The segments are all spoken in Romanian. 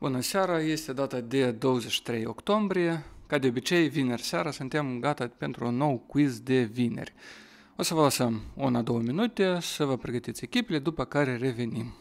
Bună seara, este data de 23 octombrie. Ca de obicei, vineri seara suntem gata pentru un nou quiz de vineri. O să vă lăsăm una-două minute să vă pregătiți echipele, după care revenim.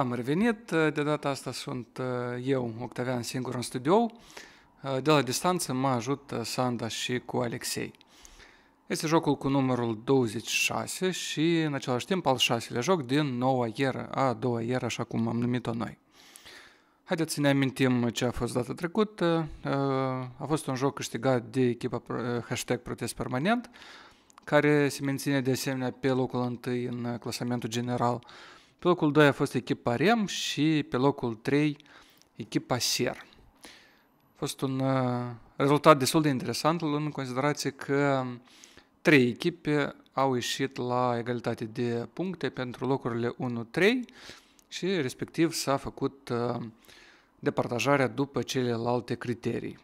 Am revenit, uh, de data asta sunt uh, eu, Octavian, singur în studio. Uh, de la distanță mă ajută Sanda și cu Alexei. Este jocul cu numărul 26 și în același timp al șaselea joc din noua ieră, a doua ieră, așa cum am numit-o noi. Haideți să ne amintim ce a fost data trecută. A fost un joc câștigat de echipa hashtag protest permanent, care se menține de asemenea pe locul întâi în clasamentul general. Pe locul 2 a fost echipa Rem și pe locul 3 echipa Ser. A fost un uh, rezultat destul de interesant în considerație că trei echipe au ieșit la egalitate de puncte pentru locurile 1-3 și respectiv s-a făcut uh, departajarea după celelalte criterii.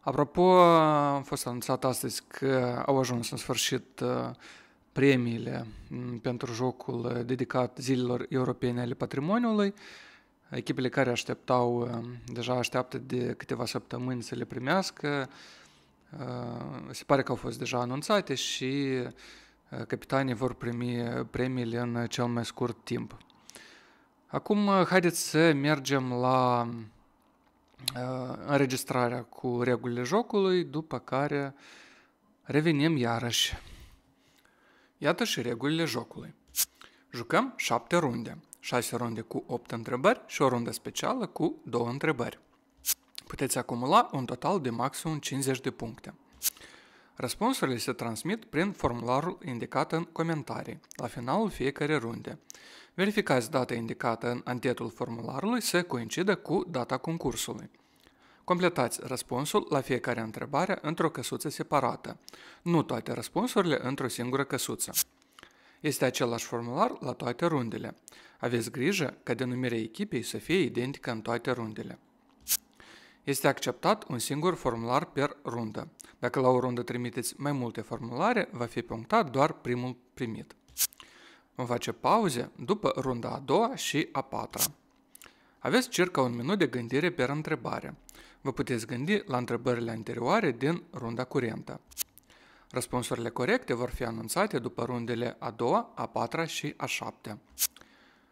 Apropo, a fost anunțat astăzi că au ajuns în sfârșit uh, premiile mm, pentru jocul dedicat zilelor europene ale patrimoniului. Echipele care așteptau, uh, deja așteaptă de câteva săptămâni să le primească, uh, se pare că au fost deja anunțate și uh, capitanii vor primi premiile în cel mai scurt timp. Acum haideți să mergem la înregistrarea cu regulile jocului, după care revenim iarăși. Iată și regulile jocului. Jucăm 7 runde, 6 runde cu 8 întrebări și o rundă specială cu 2 întrebări. Puteți acumula un total de maximum 50 de puncte. Răspunsurile se transmit prin formularul indicat în comentarii, la finalul fiecare runde. Verificați data indicată în antetul formularului să coincidă cu data concursului. Completați răspunsul la fiecare întrebare într-o căsuță separată, nu toate răspunsurile într-o singură căsuță. Este același formular la toate rundele. Aveți grijă ca denumirea echipei să fie identică în toate rundele. Este acceptat un singur formular per rundă. Dacă la o rundă trimiteți mai multe formulare, va fi punctat doar primul primit. Vom face pauze după runda a doua și a patra. Aveți circa un minut de gândire per întrebare. Vă puteți gândi la întrebările anterioare din runda curentă. Răspunsurile corecte vor fi anunțate după rundele a doua, a patra și a șaptea.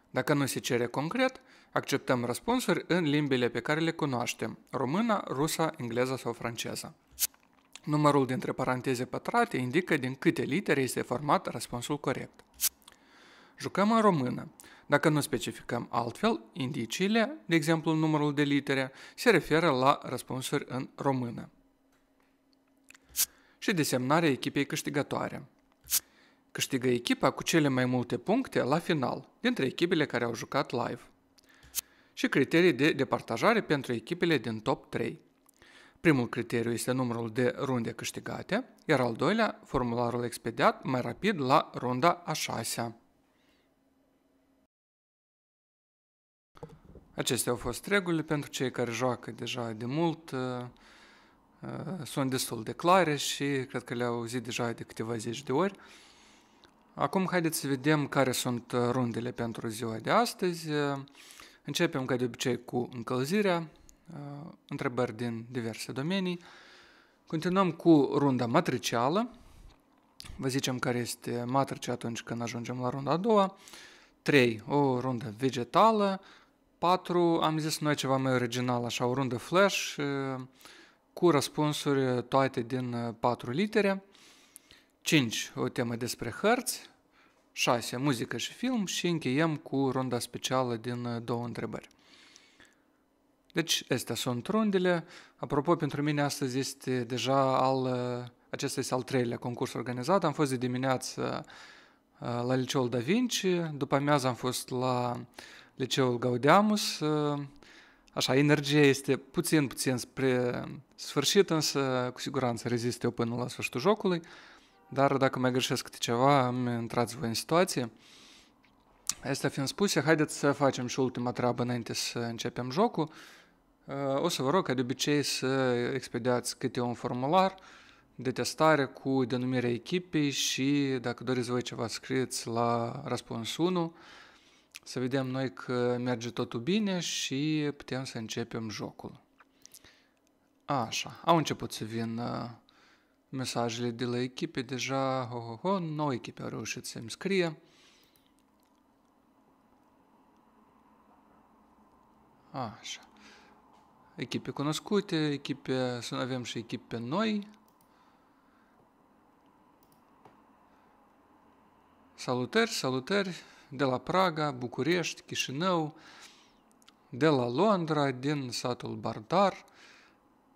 Dacă nu se cere concret, acceptăm răspunsuri în limbile pe care le cunoaștem, româna, rusa, engleză sau franceză. Numărul dintre paranteze pătrate indică din câte litere este format răspunsul corect. Jucăm în română. Dacă nu specificăm altfel, indiciile, de exemplu numărul de litere, se referă la răspunsuri în română. Și desemnarea echipei câștigătoare. Câștigă echipa cu cele mai multe puncte la final, dintre echipele care au jucat live. Și criterii de departajare pentru echipele din top 3. Primul criteriu este numărul de runde câștigate, iar al doilea, formularul expediat mai rapid la runda a șasea. Acestea au fost regulile pentru cei care joacă deja de mult, uh, uh, sunt destul de clare și cred că le-au auzit deja de câteva zeci de ori. Acum haideți să vedem care sunt uh, rundele pentru ziua de astăzi. Începem ca de obicei cu încălzirea, întrebări din diverse domenii. Continuăm cu runda matricială. Vă zicem care este matricea atunci când ajungem la runda a doua. 3. O rundă vegetală 4 am zis noi ceva mai original, așa, o rundă flash cu răspunsuri toate din 4 litere, 5 o temă despre hărți, 6 muzică și film și încheiem cu runda specială din două întrebări. Deci, astea sunt rundele. Apropo, pentru mine astăzi este deja al, acesta este al treilea concurs organizat. Am fost de dimineață la Liceul Da Vinci, după amiază am fost la liceul gaudiamus, ă, Așa, energia este puțin, puțin spre sfârșit, însă cu siguranță rezist eu până la sfârșitul jocului. Dar dacă mai greșesc câte ceva, îmi intrați voi în situație. Asta fiind spuse, haideți să facem și ultima treabă înainte să începem jocul. Ă, o să vă rog ca de obicei să expediați câte un formular de testare cu denumirea echipei și dacă doriți voi ceva scrieți la răspuns 1 să vedem noi că merge totul bine și putem să începem jocul. Așa, au început să vin mesajele de la echipe, deja, ho, ho, ho, nouă echipe au reușit să-mi scrie. Așa. Echipe cunoscute, echipe, să avem și echipe noi. Salutări, salutări, de la Praga, București, Chișinău, de la Londra, din satul Bardar,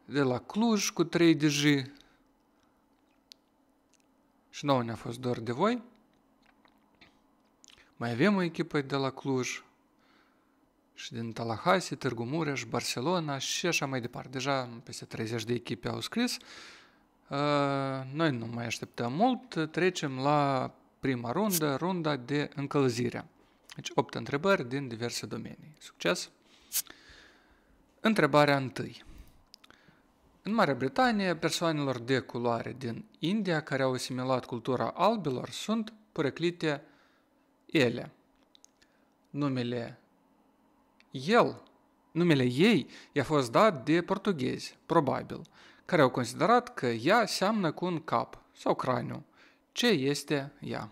de la Cluj cu 3 DJ. Și nouă ne-a fost doar de voi. Mai avem o echipă de la Cluj și din Talahasi, Târgu Mureș, Barcelona și așa mai departe. Deja peste 30 de echipe au scris. Uh, noi nu mai așteptăm mult, trecem la prima rundă, runda de încălzire. Deci 8 întrebări din diverse domenii. Succes! Întrebarea 1. În Marea Britanie, persoanelor de culoare din India care au asimilat cultura albilor sunt poreclite ele. Numele el, numele ei i-a fost dat de portughezi, probabil, care au considerat că ea seamnă cu un cap sau craniu, ce este ea.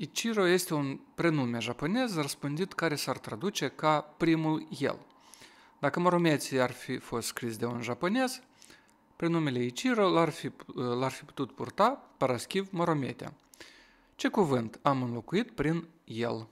Ichiro este un prenume japonez răspândit care s-ar traduce ca primul el. Dacă Moromeții ar fi fost scris de un japonez, prenumele Ichiro l-ar fi, l-ar fi putut purta Paraschiv Morometea. Ce cuvânt am înlocuit prin el?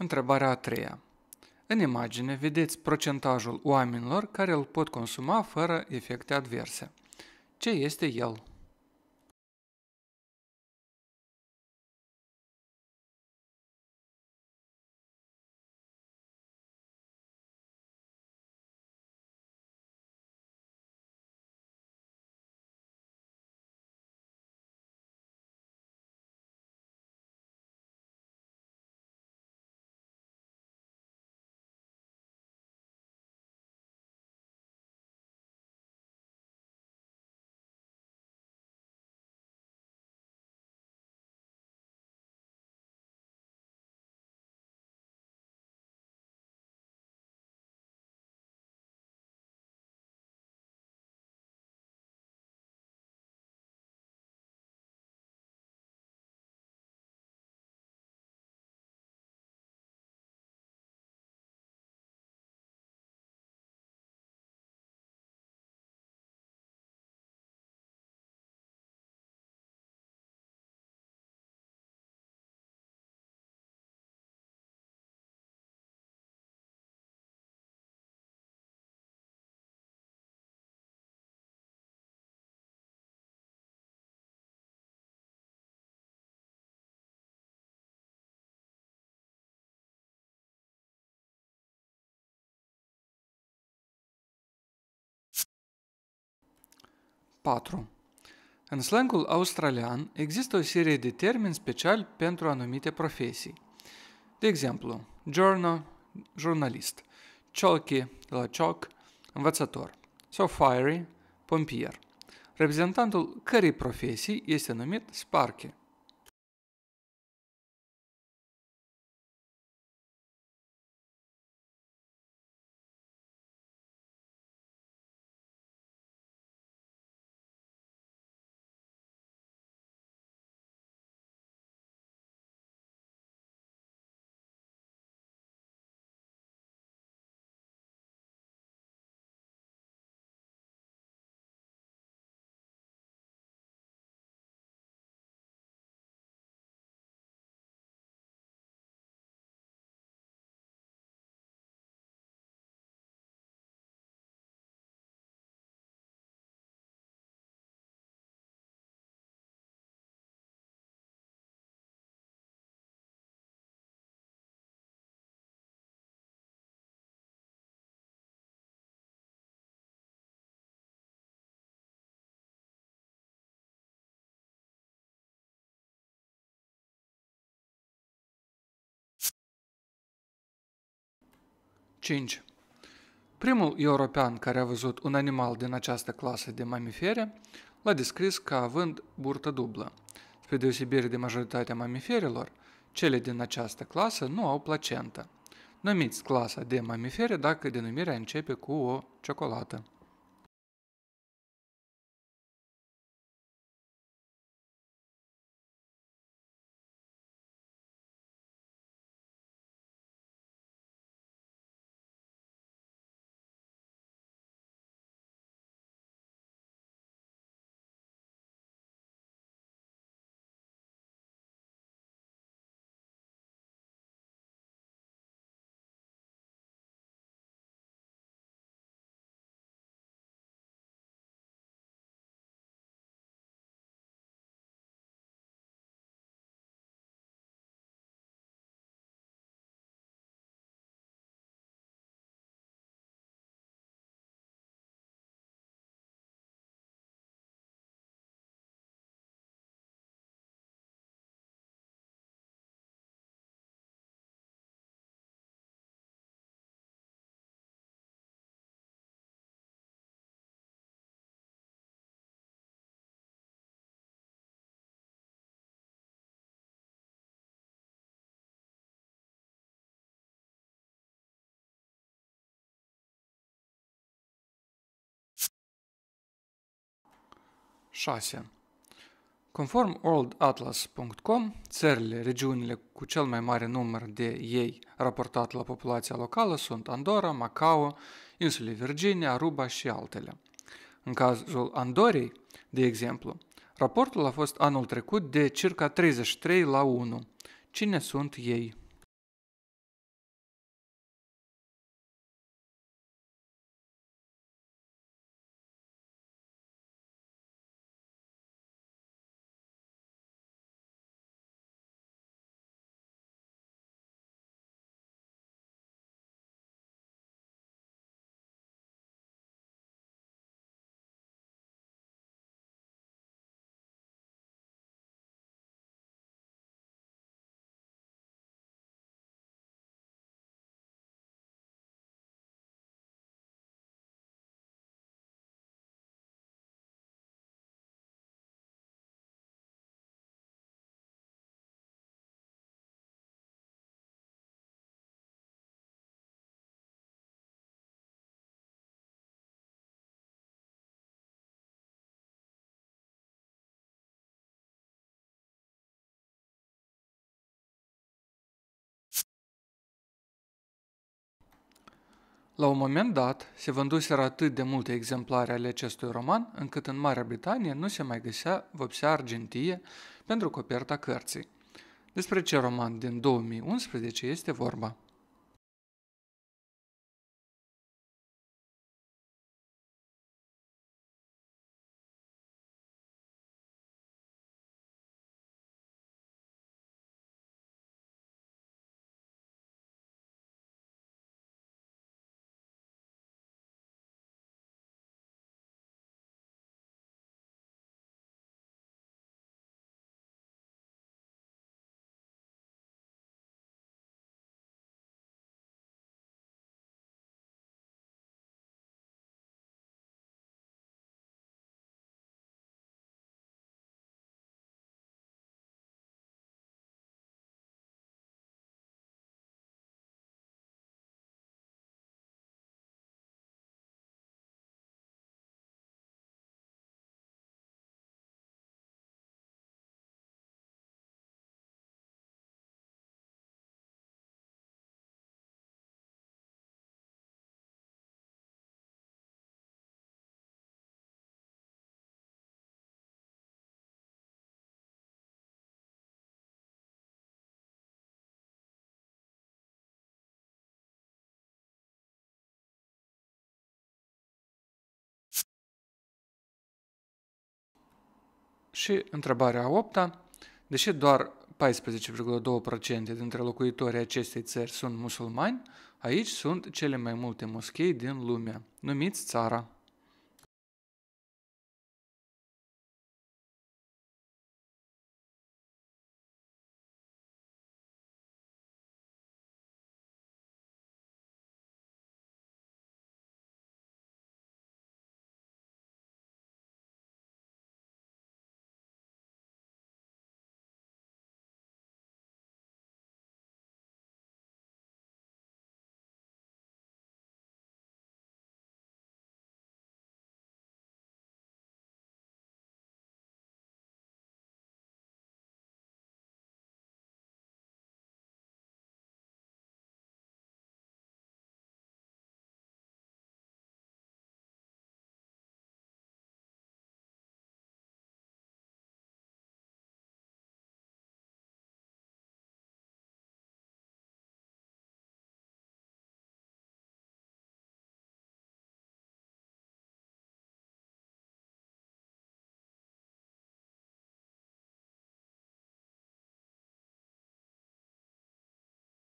Întrebarea a treia. În imagine vedeți procentajul oamenilor care îl pot consuma fără efecte adverse. Ce este el? 4. În slangul australian există o serie de termeni speciali pentru anumite profesii. De exemplu, journal, jurnalist, chalky, de la choc, învățător, sau fiery, pompier. Reprezentantul cărei profesii este numit sparky. 5. Primul european care a văzut un animal din această clasă de mamifere l-a descris ca având burtă dublă. Spre deosebire de majoritatea mamiferilor, cele din această clasă nu au placentă. Numiți clasa de mamifere dacă denumirea începe cu o ciocolată. 6. Conform worldatlas.com, țările, regiunile cu cel mai mare număr de ei raportat la populația locală sunt Andorra, Macau, insule Virginia, Aruba și altele. În cazul Andorei, de exemplu, raportul a fost anul trecut de circa 33 la 1. Cine sunt ei? La un moment dat, se vânduseră atât de multe exemplare ale acestui roman, încât în Marea Britanie nu se mai găsea vopsea argintie pentru coperta cărții. Despre ce roman din 2011 este vorba? Și întrebarea a opta, deși doar 14,2% dintre locuitorii acestei țări sunt musulmani, aici sunt cele mai multe moschei din lume, numiți țara.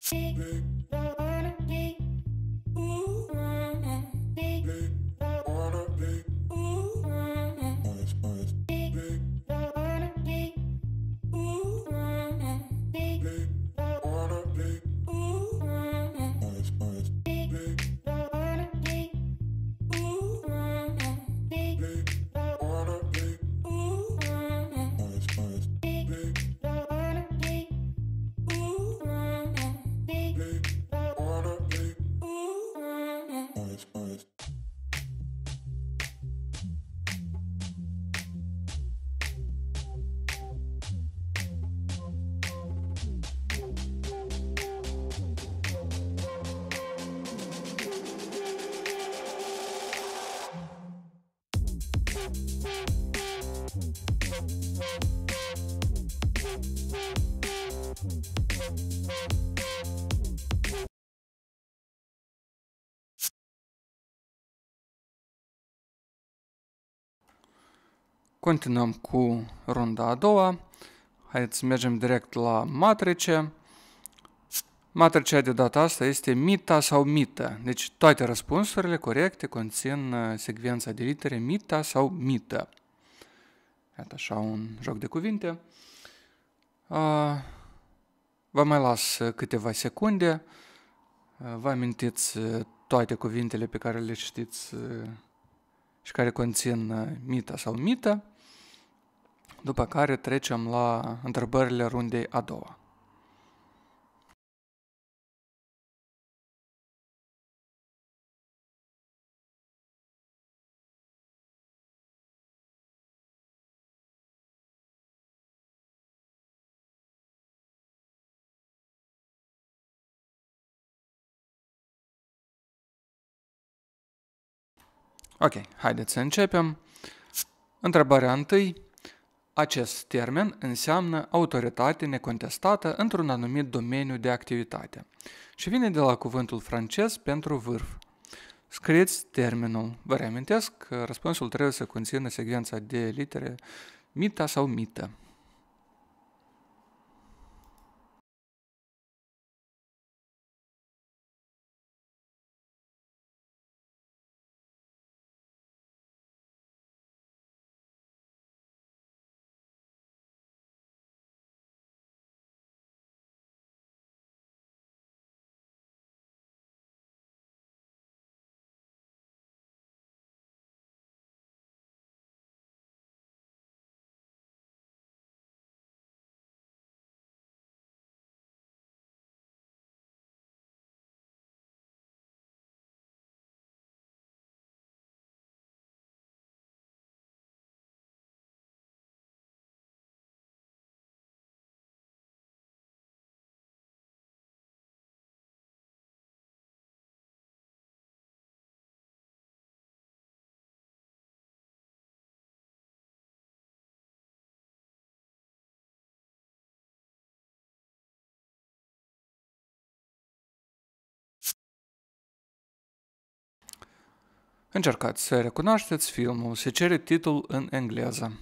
Shake. Continuăm cu runda a doua. Haideți să mergem direct la matrice. Matricea de data asta este mita sau mită. Deci toate răspunsurile corecte conțin uh, secvența de litere mita sau mită. Iată așa un joc de cuvinte. Uh, vă mai las uh, câteva secunde. Vă amintiți toate cuvintele pe care le știți și care conțin mita sau mită după care trecem la întrebările rundei a doua. Ok, haideți să începem. Întrebarea întâi. Acest termen înseamnă autoritate necontestată într-un anumit domeniu de activitate și vine de la cuvântul francez pentru vârf. Scrieți termenul. Vă reamintesc că răspunsul trebuie să conțină secvența de litere mita sau mită. Încercați să recunoașteți filmul și cere titlul în engleză.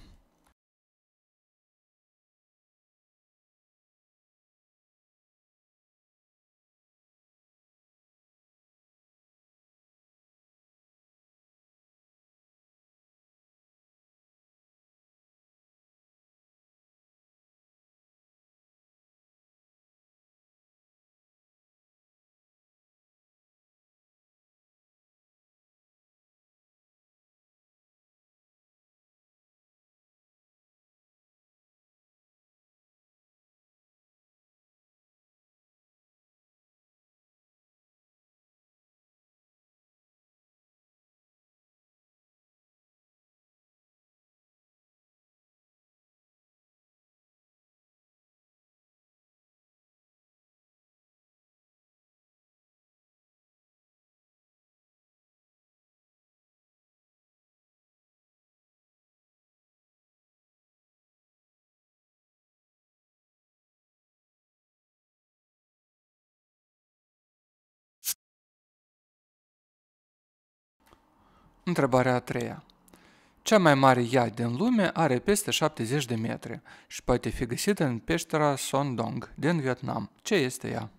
Întrebarea a treia. Cea mai mare iad din lume are peste 70 de metri și poate fi găsită în peștera Son Dong din Vietnam. Ce este ea?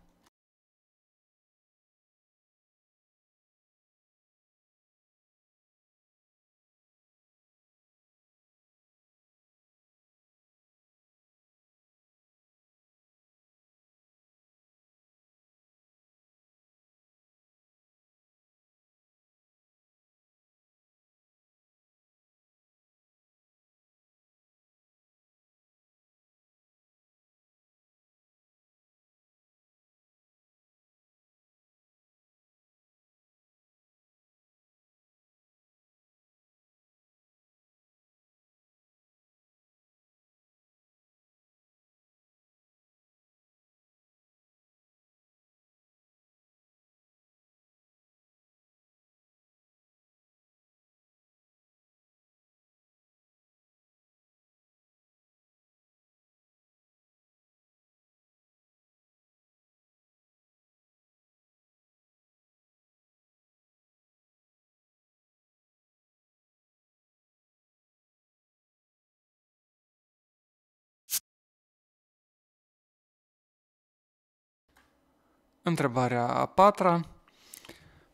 Întrebarea a patra.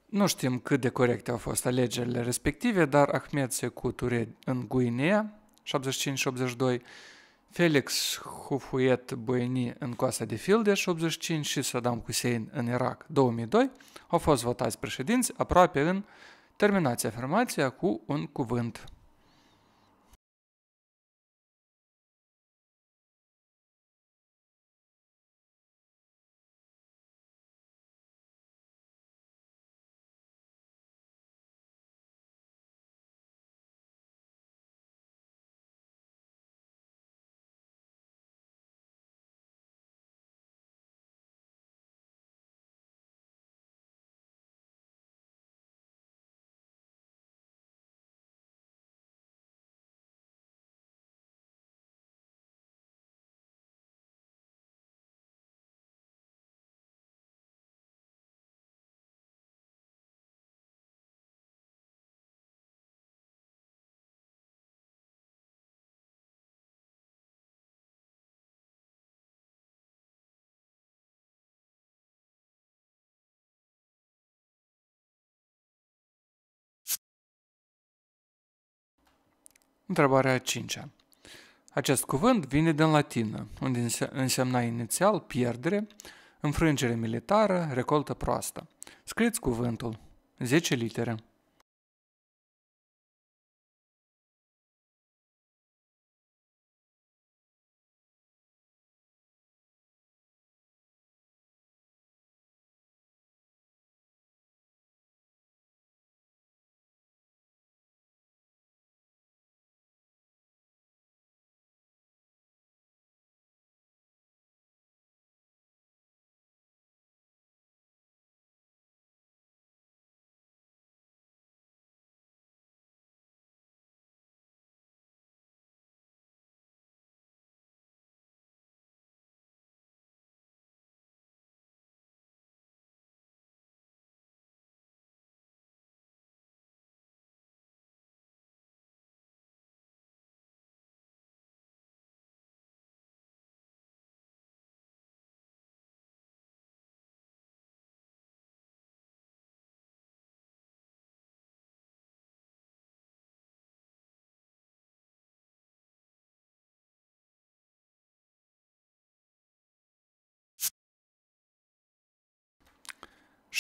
Nu știm cât de corecte au fost alegerile respective, dar Ahmed Secuture în Guinea, 75-82, Felix Hufuet Boeni în Coasa de Fildeș, 85 și Saddam Hussein în Irak, 2002, au fost votați președinți aproape în terminația afirmația cu un cuvânt. Întrebarea 5. Acest cuvânt vine din latină, unde însemna inițial pierdere, înfrângere militară, recoltă proastă. Scrieți cuvântul, 10 litere.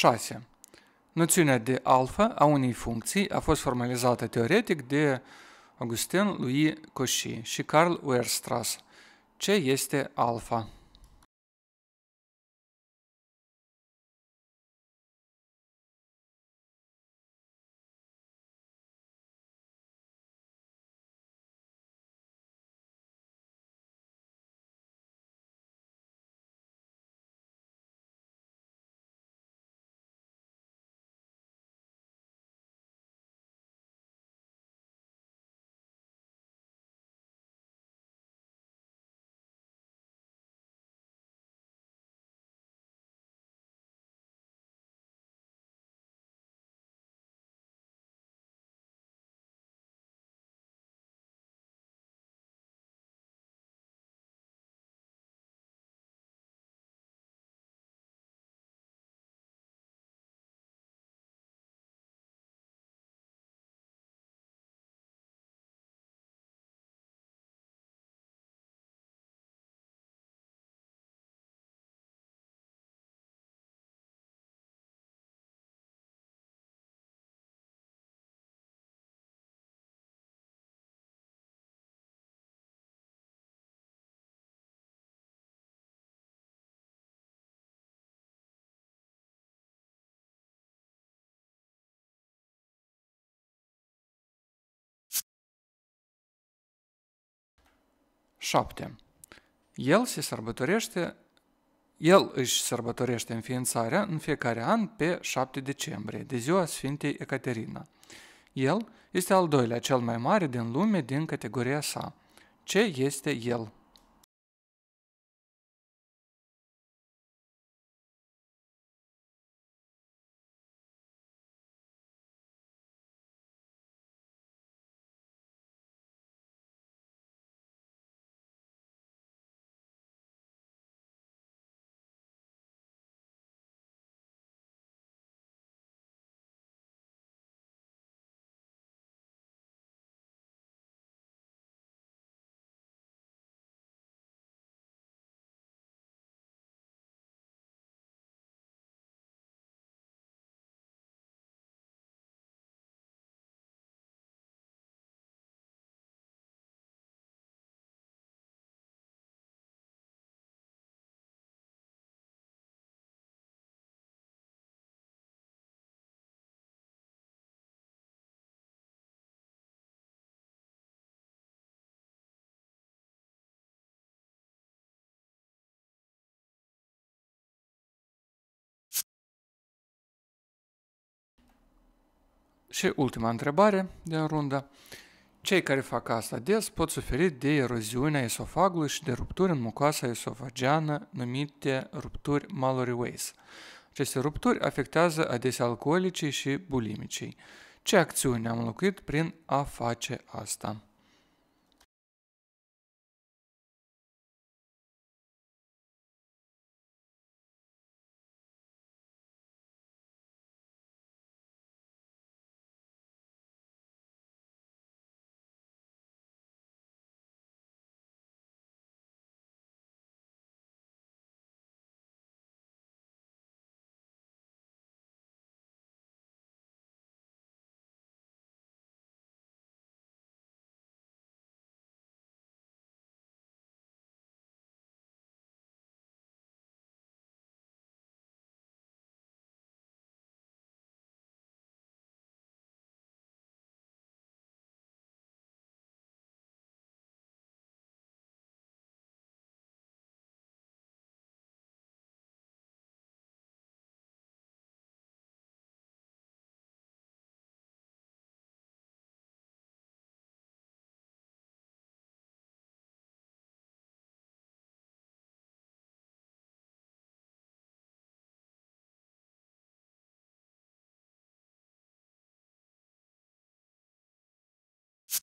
6. Noțiunea de alfa a unei funcții a fost formalizată teoretic de Augustin Louis Cauchy și Karl Weierstrass. Ce este alfa? 7. El se sărbătorește, el își sărbătorește înființarea în fiecare an pe 7 decembrie, de ziua Sfintei Ecaterina. El este al doilea cel mai mare din lume din categoria sa. Ce este el? Și ultima întrebare din rundă. Cei care fac asta des pot suferi de eroziunea esofagului și de rupturi în mucoasa esofageană numite rupturi Mallory Ways. Aceste rupturi afectează adesea alcoolicii și bulimicii. Ce acțiuni am locuit prin a face asta?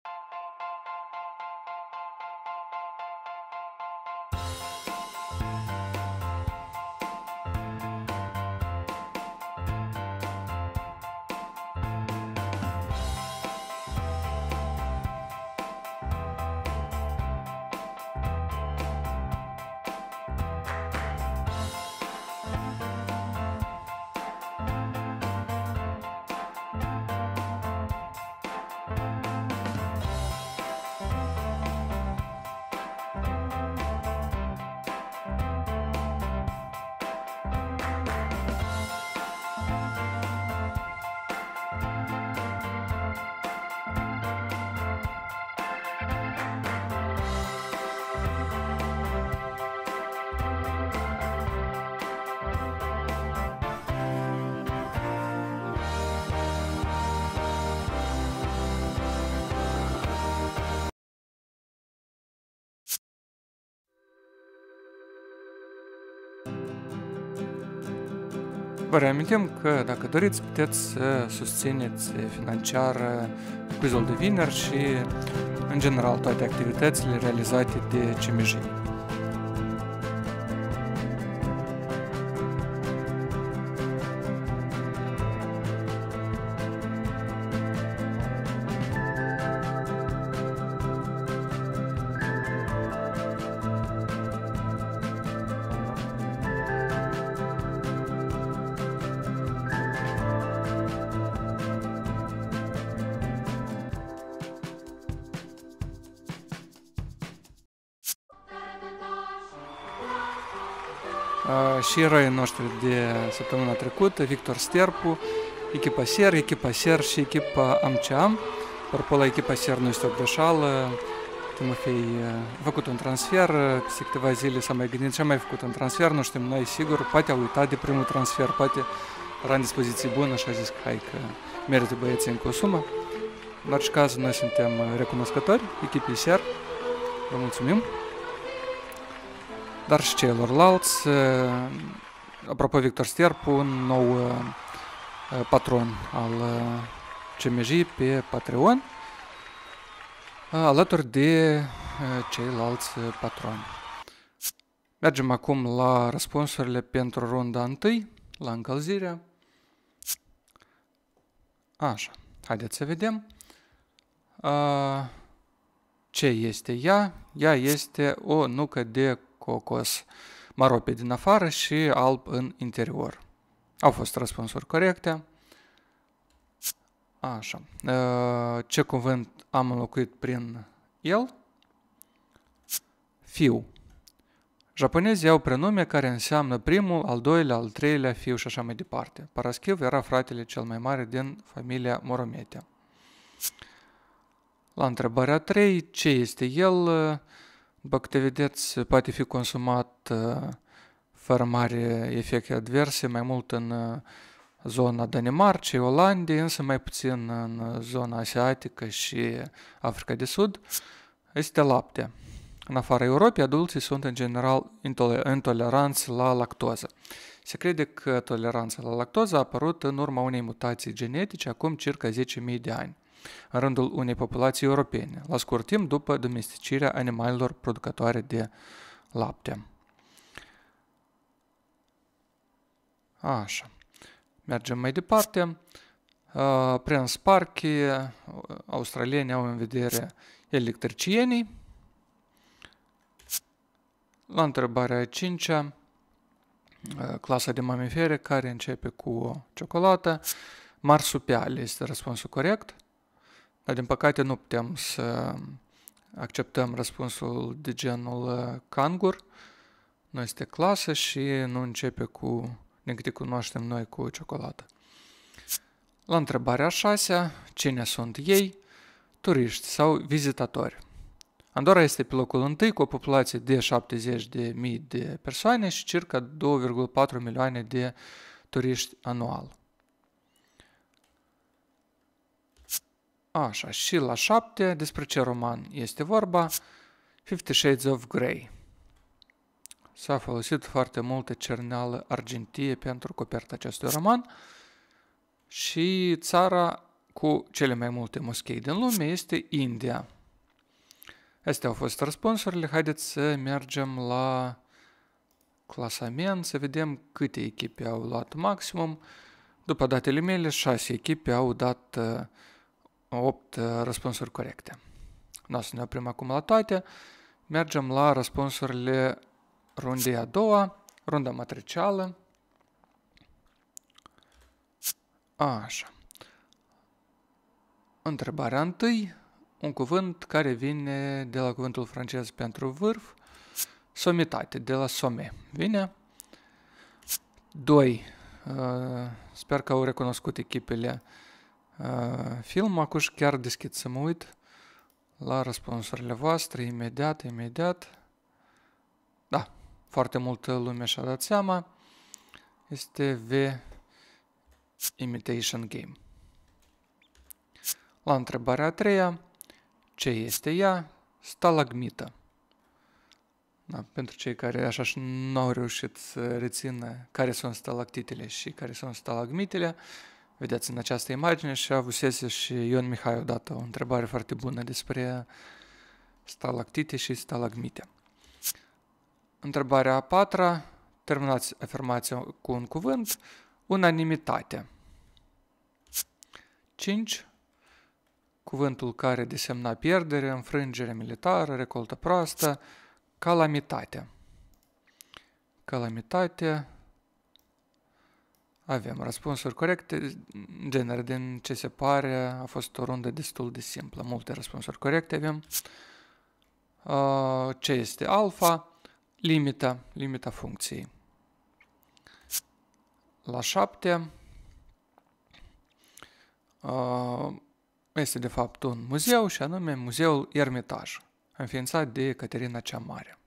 Thank you. Vă reamintim că dacă doriți puteți să susțineți financiar quizul de vineri și în general toate activitățile realizate de CMJ. și eroii noștri de săptămâna trecută, Victor Sterpu, echipa SER, echipa SER și echipa AMCEAM. Apropo, la echipa SER nu este o greșeală, Timofei eh, a făcut un transfer, peste eh, câteva zile s-a mai gândit ce a mai făcut un transfer, nu știm noi sigur, poate a uitat de primul transfer, poate era în dispoziție bună și a zis că hai că merită băieții încă o sumă. În orice caz, noi suntem eh, recunoscători echipii SER. Vă mulțumim! dar și celorlalți. Apropo, Victor Sterpu, un nou patron al CMJ pe Patreon, alături de ceilalți patroni. Mergem acum la răspunsurile pentru runda 1, la încălzirea. Așa, haideți să vedem. Ce este ea? Ea este o nucă de cocos maro marope din afară și alb în interior. Au fost răspunsuri corecte. Așa. Ă, ce cuvânt am înlocuit prin el? Fiu. Japonezii au prenume care înseamnă primul, al doilea, al treilea fiu și așa mai departe. Paraschiv era fratele cel mai mare din familia Moromete. La întrebarea 3, ce este el? După câte vedeți, poate fi consumat ă, fără mari efecte adverse, mai mult în ă, zona Danemarcei, Olandei, însă mai puțin în ă, zona asiatică și Africa de Sud, este lapte. În afara Europei, adulții sunt în general intoleranți la lactoză. Se crede că toleranța la lactoză a apărut în urma unei mutații genetice acum circa 10.000 de ani în rândul unei populații europene, la scurt timp după domesticirea animalelor producătoare de lapte. Așa. Mergem mai departe. Uh, prin sparchi, uh, australieni au în vedere electricienii. La întrebarea 5 -a, uh, clasa de mamifere care începe cu ciocolată. Marsupiali este răspunsul corect. Dar din păcate nu putem să acceptăm răspunsul de genul kangur. Ă, nu este clasă și nu începe cu, din câte cunoaștem noi, cu ciocolată. La întrebarea 6, cine sunt ei, turiști sau vizitatori? Andorra este pe locul întâi cu o populație de 70.000 de persoane și circa 2,4 milioane de turiști anual. Așa, și la șapte despre ce roman este vorba? Fifty Shades of Grey. S-a folosit foarte multă cerneală argintie pentru coperta acestui roman și țara cu cele mai multe moschei din lume este India. Astea au fost răspunsurile. Haideți să mergem la clasament, să vedem câte echipe au luat maximum. După datele mele, 6 echipe au dat uh, 8 uh, răspunsuri corecte. Nu da, o să ne oprim acum la toate. Mergem la răspunsurile rundei a doua, runda matricială. Așa. Întrebarea întâi, un cuvânt care vine de la cuvântul francez pentru vârf, somitate, de la some. Vine? 2. Uh, sper că au recunoscut echipele uh, film, acuși chiar deschid să mă uit la răspunsurile voastre, imediat, imediat. Da, foarte multă lume și-a dat seama. Este V. Imitation Game. La întrebarea a treia, ce este ea? Stalagmită. Da, pentru cei care așa și nu au reușit să rețină care sunt stalactitele și care sunt stalagmitele, uh, vedeți în această imagine și avusese și Ion Mihai odată o întrebare foarte bună despre stalactite și stalagmite. Întrebarea a patra, terminați afirmația cu un cuvânt, unanimitate. 5. Cuvântul care desemna pierdere, înfrângere militară, recoltă proastă, calamitate. Calamitate, avem răspunsuri corecte, genere, din ce se pare, a fost o rundă destul de simplă. Multe răspunsuri corecte avem. Ce este alfa? Limita, limita funcției. La 7 este de fapt un muzeu și anume Muzeul Ermitaj, înființat de Caterina cea Mare.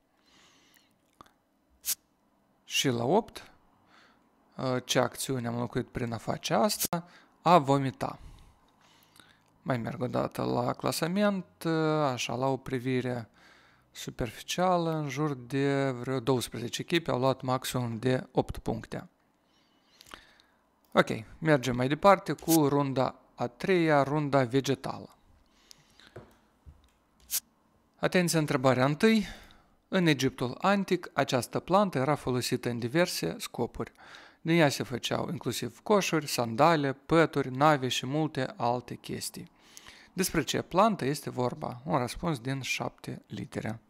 Și la 8 Uh, ce acțiune am locuit prin a face asta, a vomita. Mai merg o dată la clasament, uh, așa, la o privire superficială, în jur de vreo 12 echipe au luat maximum de 8 puncte. Ok, mergem mai departe cu runda a treia, runda vegetală. Atenție, întrebarea întâi. În Egiptul antic, această plantă era folosită în diverse scopuri. Din ea se făceau inclusiv coșuri, sandale, pături, nave și multe alte chestii. Despre ce plantă este vorba? Un răspuns din șapte litere.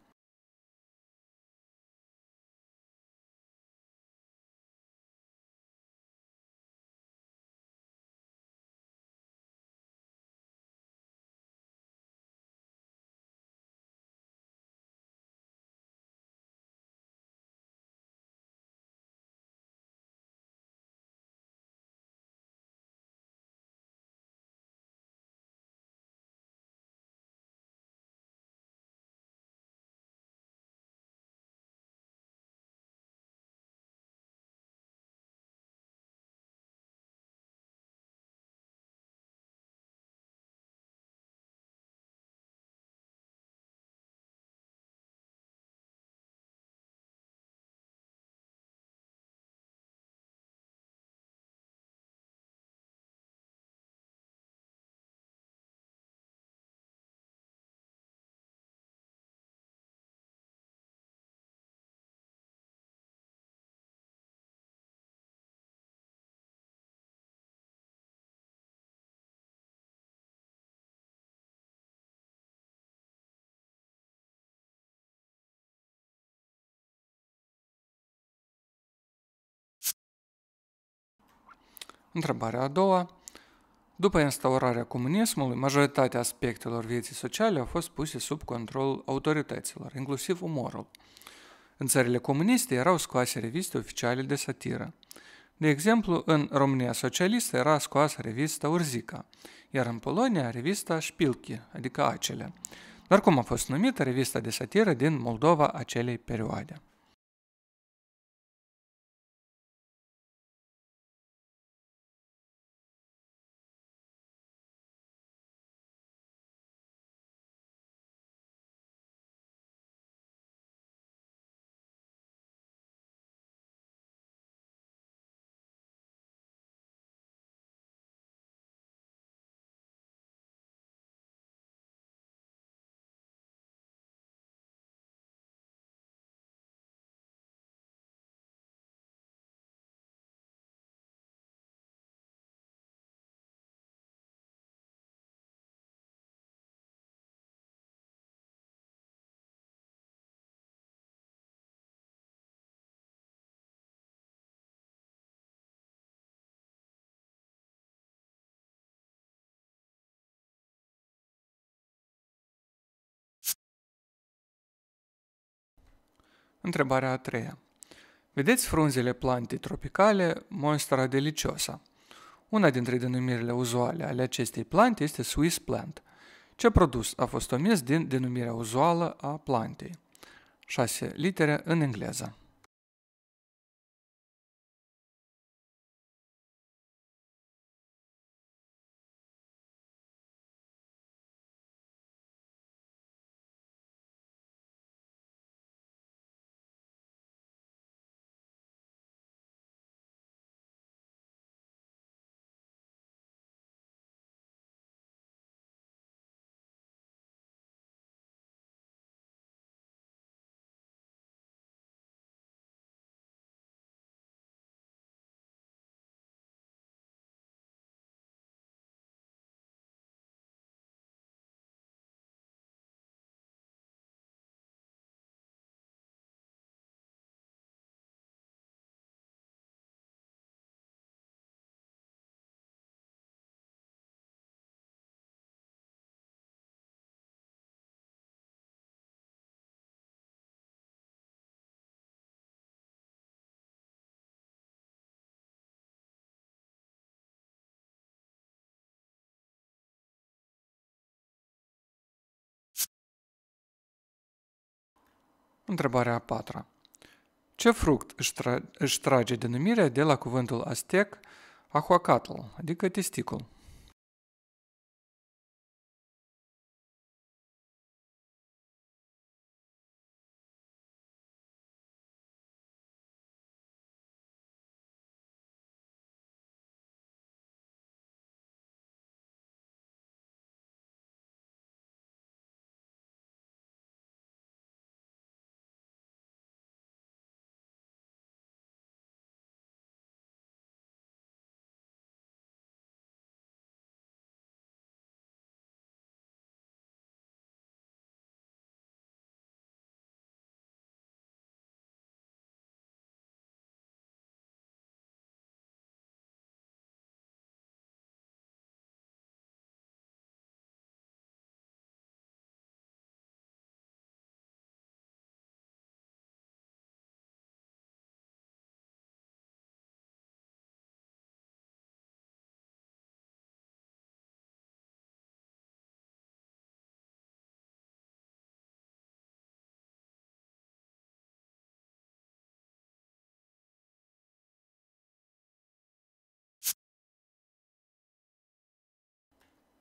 Întrebarea a doua. După instaurarea comunismului, majoritatea aspectelor vieții sociale au fost puse sub control autorităților, inclusiv umorul. În țările comuniste erau scoase reviste oficiale de satiră. De exemplu, în România socialistă era scoasă revista Urzica, iar în Polonia revista Șpilchi, adică Acele. Dar cum a fost numită revista de satiră din Moldova acelei perioade? Întrebarea a treia. Vedeți frunzele plantei tropicale Monstera deliciosa. Una dintre denumirile uzuale ale acestei plante este Swiss plant. Ce produs a fost omis din denumirea uzuală a plantei? 6 litere în engleză. Întrebarea a patra. Ce fruct își, tra- își trage denumirea de la cuvântul aztec ahuacatl, adică testicul?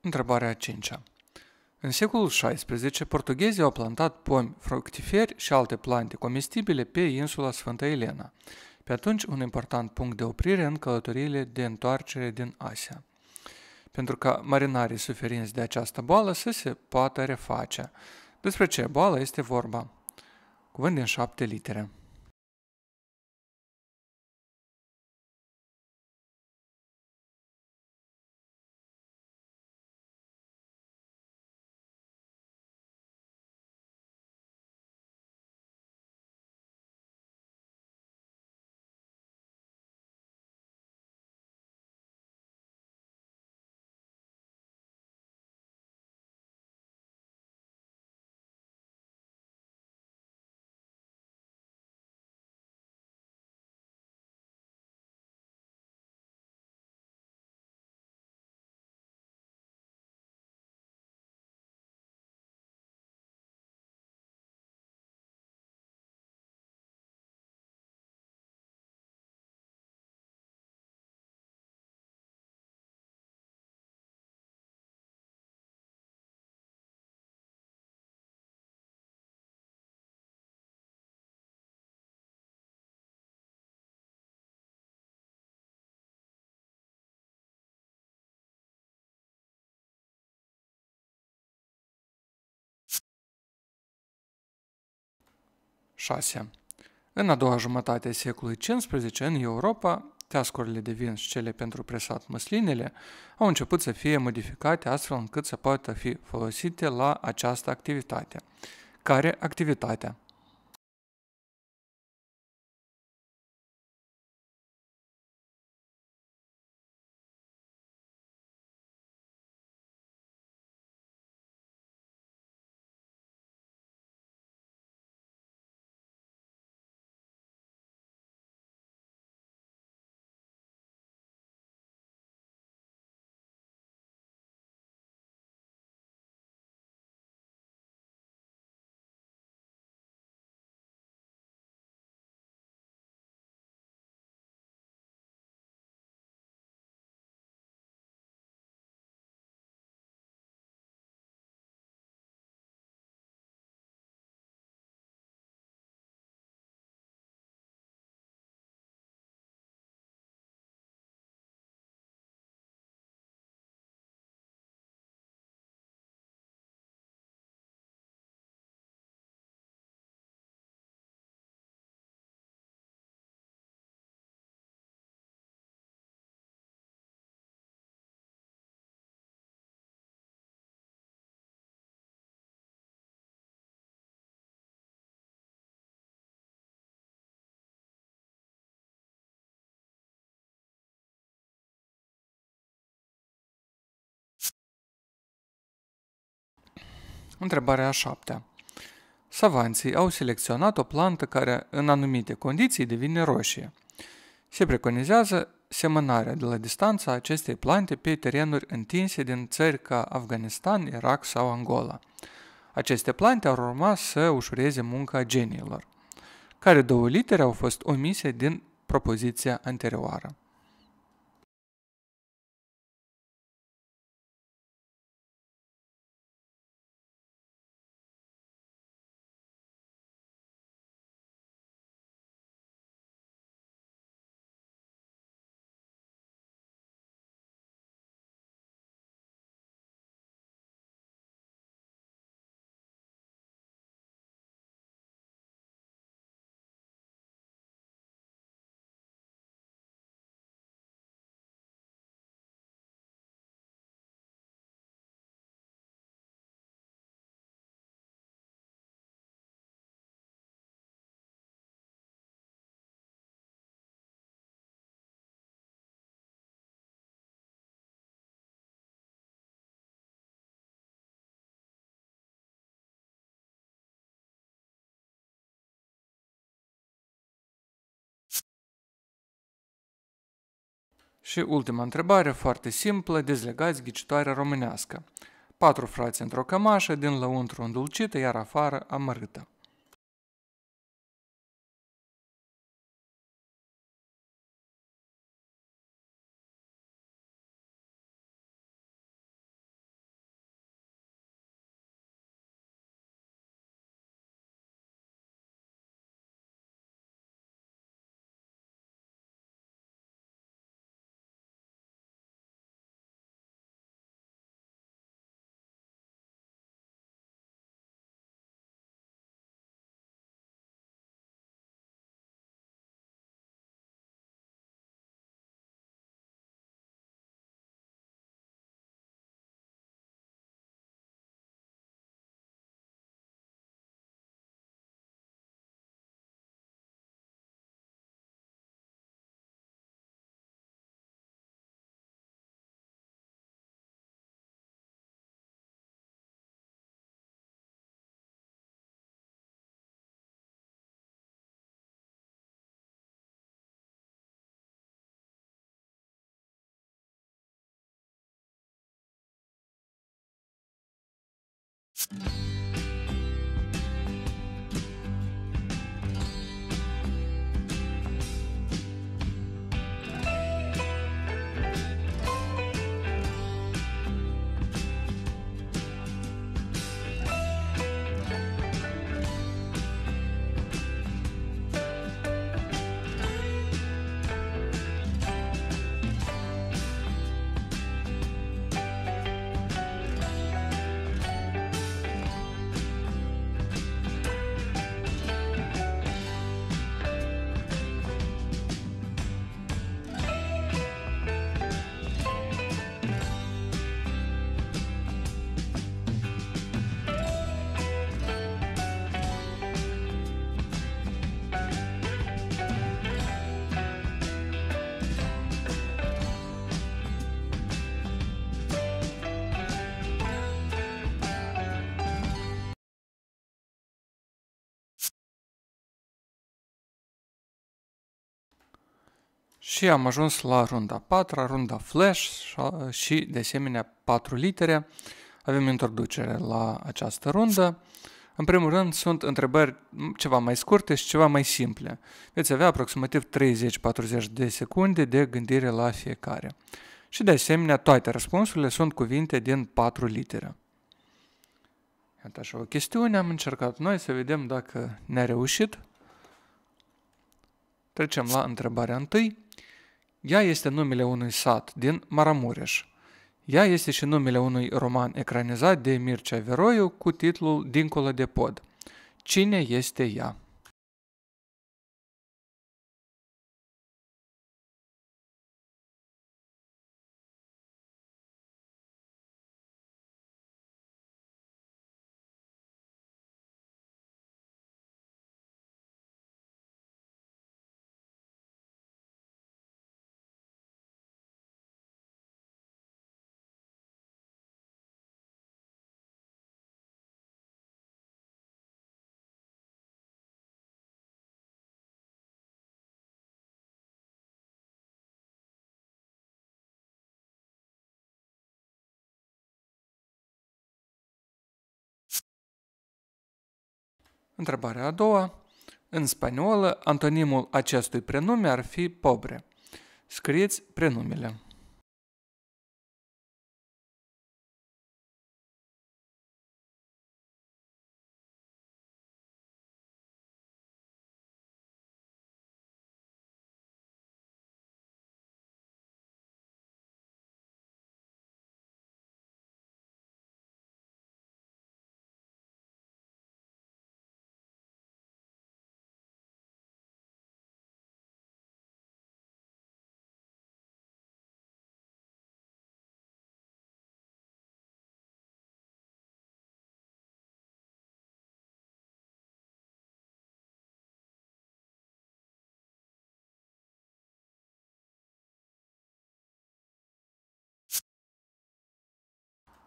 Întrebarea 5 În secolul XVI, portughezii au plantat pomi fructiferi și alte plante comestibile pe insula Sfânta Elena, pe atunci un important punct de oprire în călătoriile de întoarcere din Asia. Pentru ca marinarii suferinți de această boală să se poată reface. Despre ce boală este vorba? Cuvânt din șapte litere. 6. În a doua jumătate a secolului XV, în Europa, teascurile de vin și cele pentru presat măslinele au început să fie modificate astfel încât să poată fi folosite la această activitate. Care activitatea? Întrebarea a șaptea. Savanții au selecționat o plantă care, în anumite condiții, devine roșie. Se preconizează semănarea de la distanța acestei plante pe terenuri întinse din țări ca Afganistan, Irak sau Angola. Aceste plante ar urma să ușureze munca geniilor, care două litere au fost omise din propoziția anterioară. Și ultima întrebare, foarte simplă, dezlegați ghicitoarea românească. Patru frați într-o cămașă, din lăuntru îndulcită, iar afară amărâtă. Thank you. și am ajuns la runda 4, runda flash și de asemenea 4 litere. Avem introducere la această rundă. În primul rând sunt întrebări ceva mai scurte și ceva mai simple. Veți avea aproximativ 30-40 de secunde de gândire la fiecare. Și de asemenea toate răspunsurile sunt cuvinte din 4 litere. Iată așa o chestiune, am încercat noi să vedem dacă ne-a reușit. Trecem la întrebarea întâi. Ea este numele unui sat din Maramureș. Ea este și numele unui roman ecranizat de Mircea Veroiu cu titlul Dincolo de pod. Cine este ea? Întrebarea a doua. În spaniolă, antonimul acestui prenume ar fi pobre. Scrieți prenumele.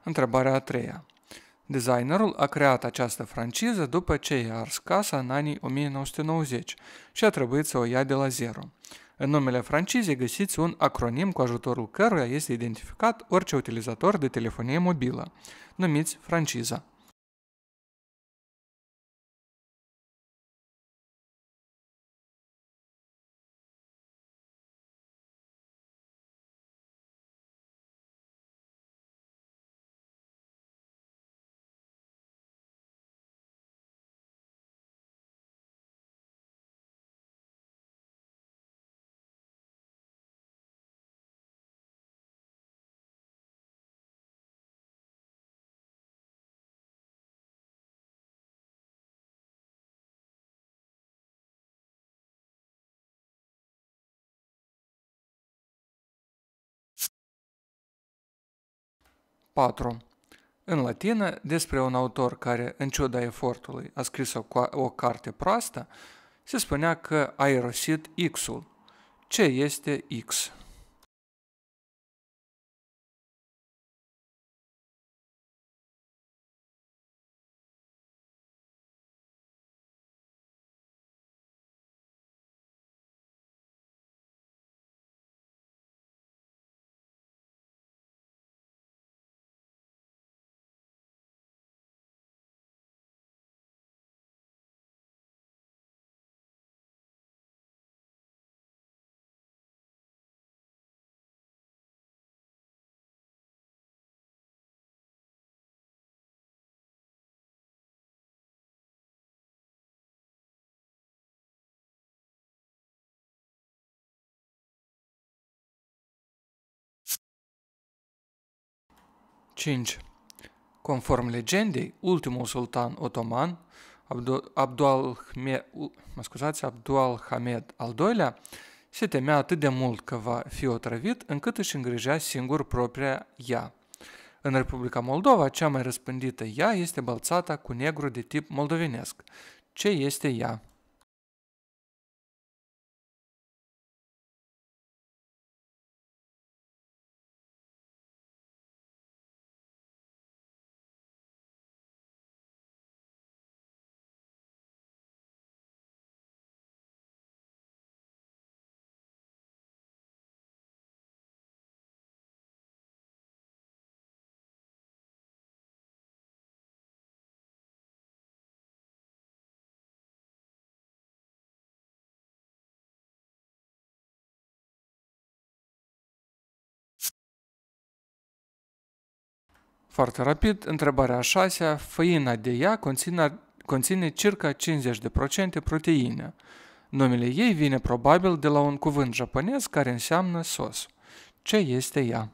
Întrebarea a treia. Designerul a creat această franciză după ce i-a ars casa în anii 1990 și a trebuit să o ia de la zero. În numele francizei găsiți un acronim cu ajutorul căruia este identificat orice utilizator de telefonie mobilă, numiți franciza. 4. În latină, despre un autor care, în ciuda efortului, a scris o, o carte proastă, se spunea că a irosit X-ul. Ce este X? 5. Conform legendei, ultimul sultan otoman, Abdulhamed al II-lea, se temea atât de mult că va fi otrăvit încât își îngrijea singur propria ea. În Republica Moldova, cea mai răspândită ea este bălțata cu negru de tip moldovenesc. Ce este ea? Foarte rapid, întrebarea a șasea, făina de ea conține, conține circa 50% proteine. Numele ei vine probabil de la un cuvânt japonez care înseamnă sos. Ce este ea?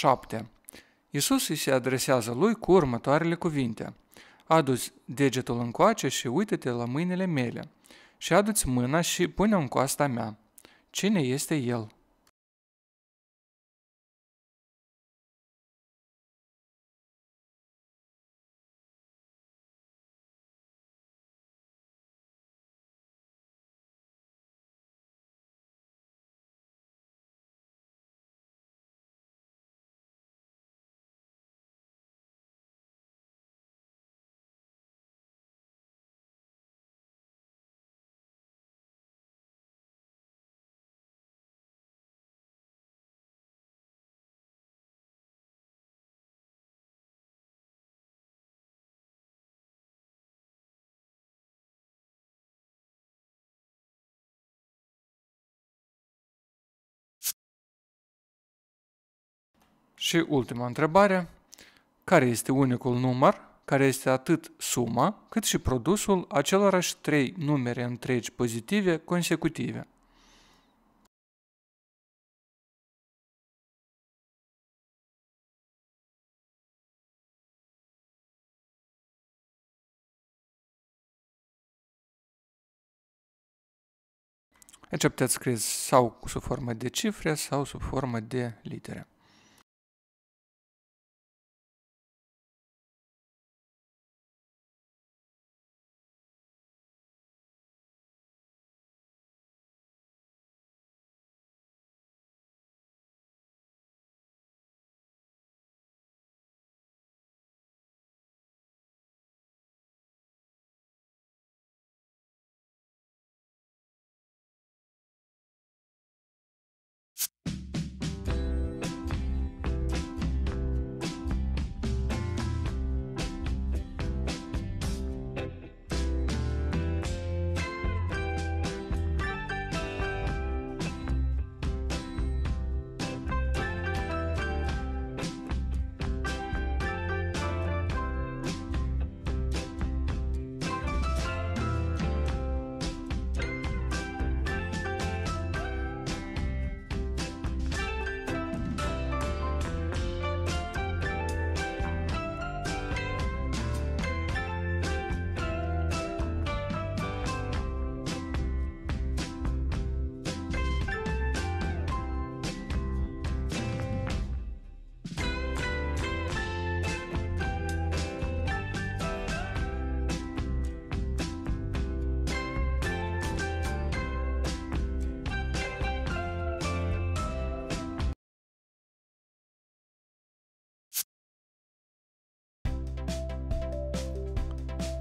7. Iisus îi se adresează lui cu următoarele cuvinte. Aduți degetul degetul încoace și uită-te la mâinile mele. Și aduți mâna și pune-o în coasta mea. Cine este el? Și ultima întrebare, care este unicul număr care este atât suma cât și produsul acelorași trei numere întregi pozitive consecutive? Aici deci, puteți scris sau sub formă de cifre sau sub formă de litere.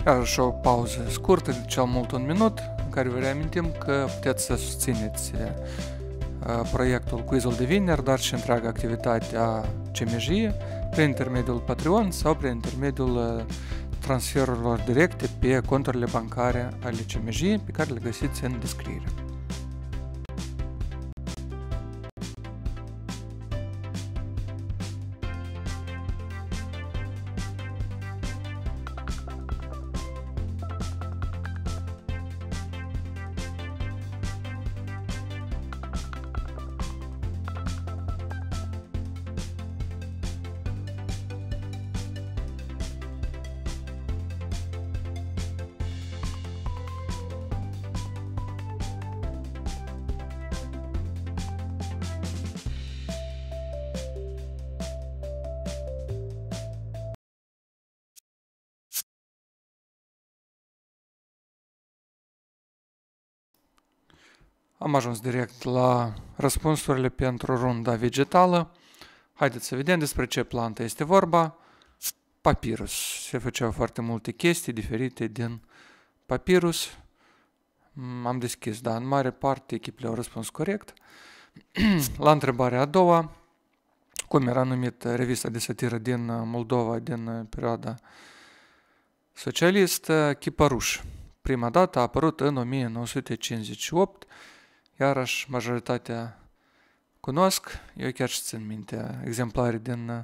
Așa o pauză scurtă, de cel mult un minut, în care vă reamintim că puteți să susțineți uh, proiectul Quizul de Vineri, dar și întreaga activitate a CMJ prin intermediul Patreon sau prin intermediul uh, transferurilor directe pe conturile bancare ale CMJ pe care le găsiți în descriere. Am ajuns direct la răspunsurile pentru runda vegetală. Haideți să vedem despre ce plantă este vorba. Papirus. Se făceau foarte multe chestii diferite din papirus. Am deschis, da, în mare parte echipele au răspuns corect. la întrebarea a doua, cum era numită revista de satiră din uh, Moldova din uh, perioada socialistă, Chipăruș. Prima dată a apărut în 1958 iarăși majoritatea cunosc, eu chiar și țin minte exemplare din uh,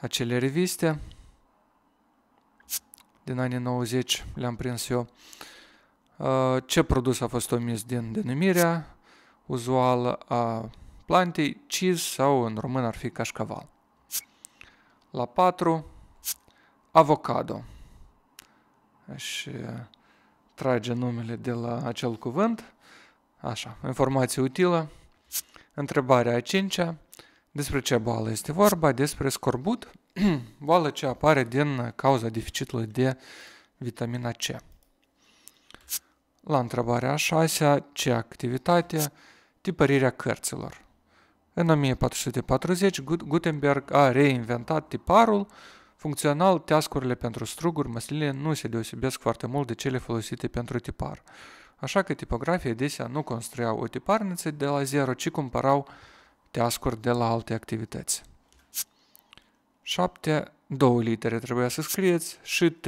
acele reviste din anii 90, le-am prins eu. Uh, ce produs a fost omis din denumirea uzuală a plantei, cheese sau în român ar fi cașcaval. La 4, avocado. Și uh, trage numele de la acel cuvânt Așa, informație utilă. Întrebarea a cincea. Despre ce boală este vorba? Despre scorbut, boală ce apare din cauza deficitului de vitamina C. La întrebarea a șasea, ce activitate? Tipărirea cărților. În 1440, Gutenberg a reinventat tiparul funcțional, teascurile pentru struguri, măsline nu se deosebesc foarte mult de cele folosite pentru tipar. Așa că tipografii adesea nu construiau o tiparniță de la zero, ci cumpărau teascuri de la alte activități. 7. Două litere trebuia să scrieți și T.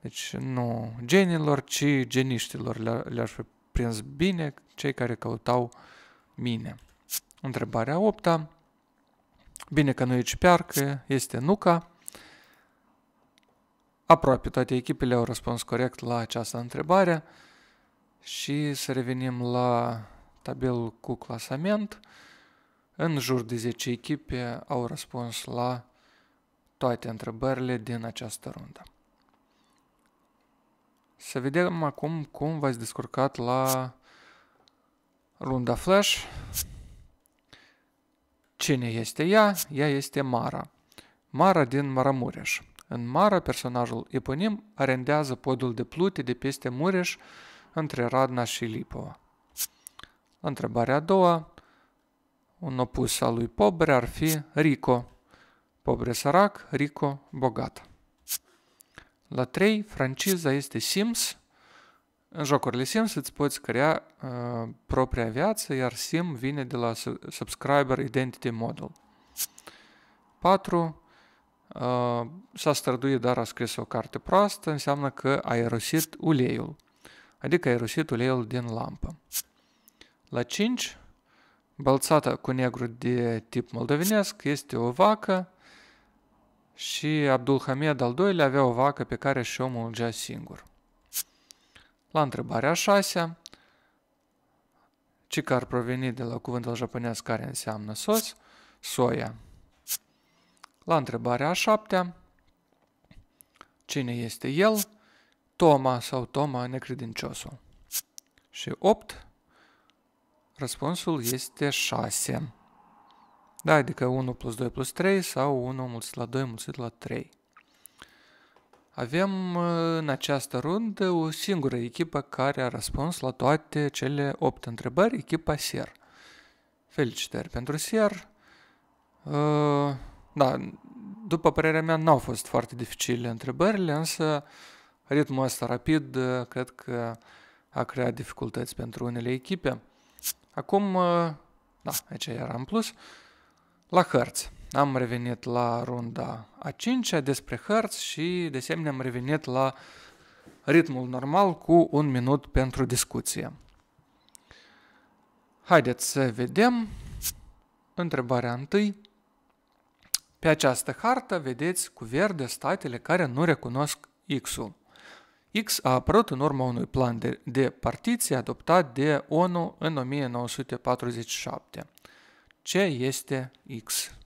Deci nu genilor, ci geniștilor le-aș fi prins bine cei care căutau mine. Întrebarea 8 Bine că nu e cipearcă, este nuca. Aproape toate echipele au răspuns corect la această întrebare și să revenim la tabelul cu clasament. În jur de 10 echipe au răspuns la toate întrebările din această rundă. Să vedem acum cum v-ați descurcat la runda Flash. Cine este ea? Ea este Mara. Mara din Maramureș. În Mara, personajul eponim arendează podul de plute de peste Mureș între Radna și Lipova. întrebarea a doua, un opus al lui Pobre ar fi Rico. Pobre sărac, Rico bogat. La 3, franciza este Sims. În jocurile Sims îți poți crea uh, propria viață, iar Sim vine de la Subscriber Identity Model. 4. Uh, s-a străduit, dar a scris o carte proastă, înseamnă că a erosit uleiul adică ai roșit uleiul din lampă. La 5, balțata cu negru de tip moldovenesc este o vacă și Hamed al doilea avea o vacă pe care și omul mulgea singur. La întrebarea 6, ce că ar proveni de la cuvântul japonez care înseamnă sos, soia. La întrebarea a șaptea, cine este el? Toma sau Toma necredinciosul. Și 8, răspunsul este 6. Da, adică 1 plus 2 plus 3 sau 1 mulțit la 2 mulțit la 3. Avem uh, în această rundă o singură echipă care a răspuns la toate cele 8 întrebări, echipa SER. Felicitări pentru SER. Uh, da, după părerea mea, n-au fost foarte dificile întrebările, însă ritmul ăsta rapid uh, cred că a creat dificultăți pentru unele echipe. Acum, uh, da, aici era în plus, la hărți. Am revenit la runda a 5 despre hărți și de asemenea am revenit la ritmul normal cu un minut pentru discuție. Haideți să vedem întrebarea întâi. Pe această hartă vedeți cu verde statele care nu recunosc X-ul. X a apărut în urma unui plan de, de partiție adoptat de ONU în 1947. Ce este X?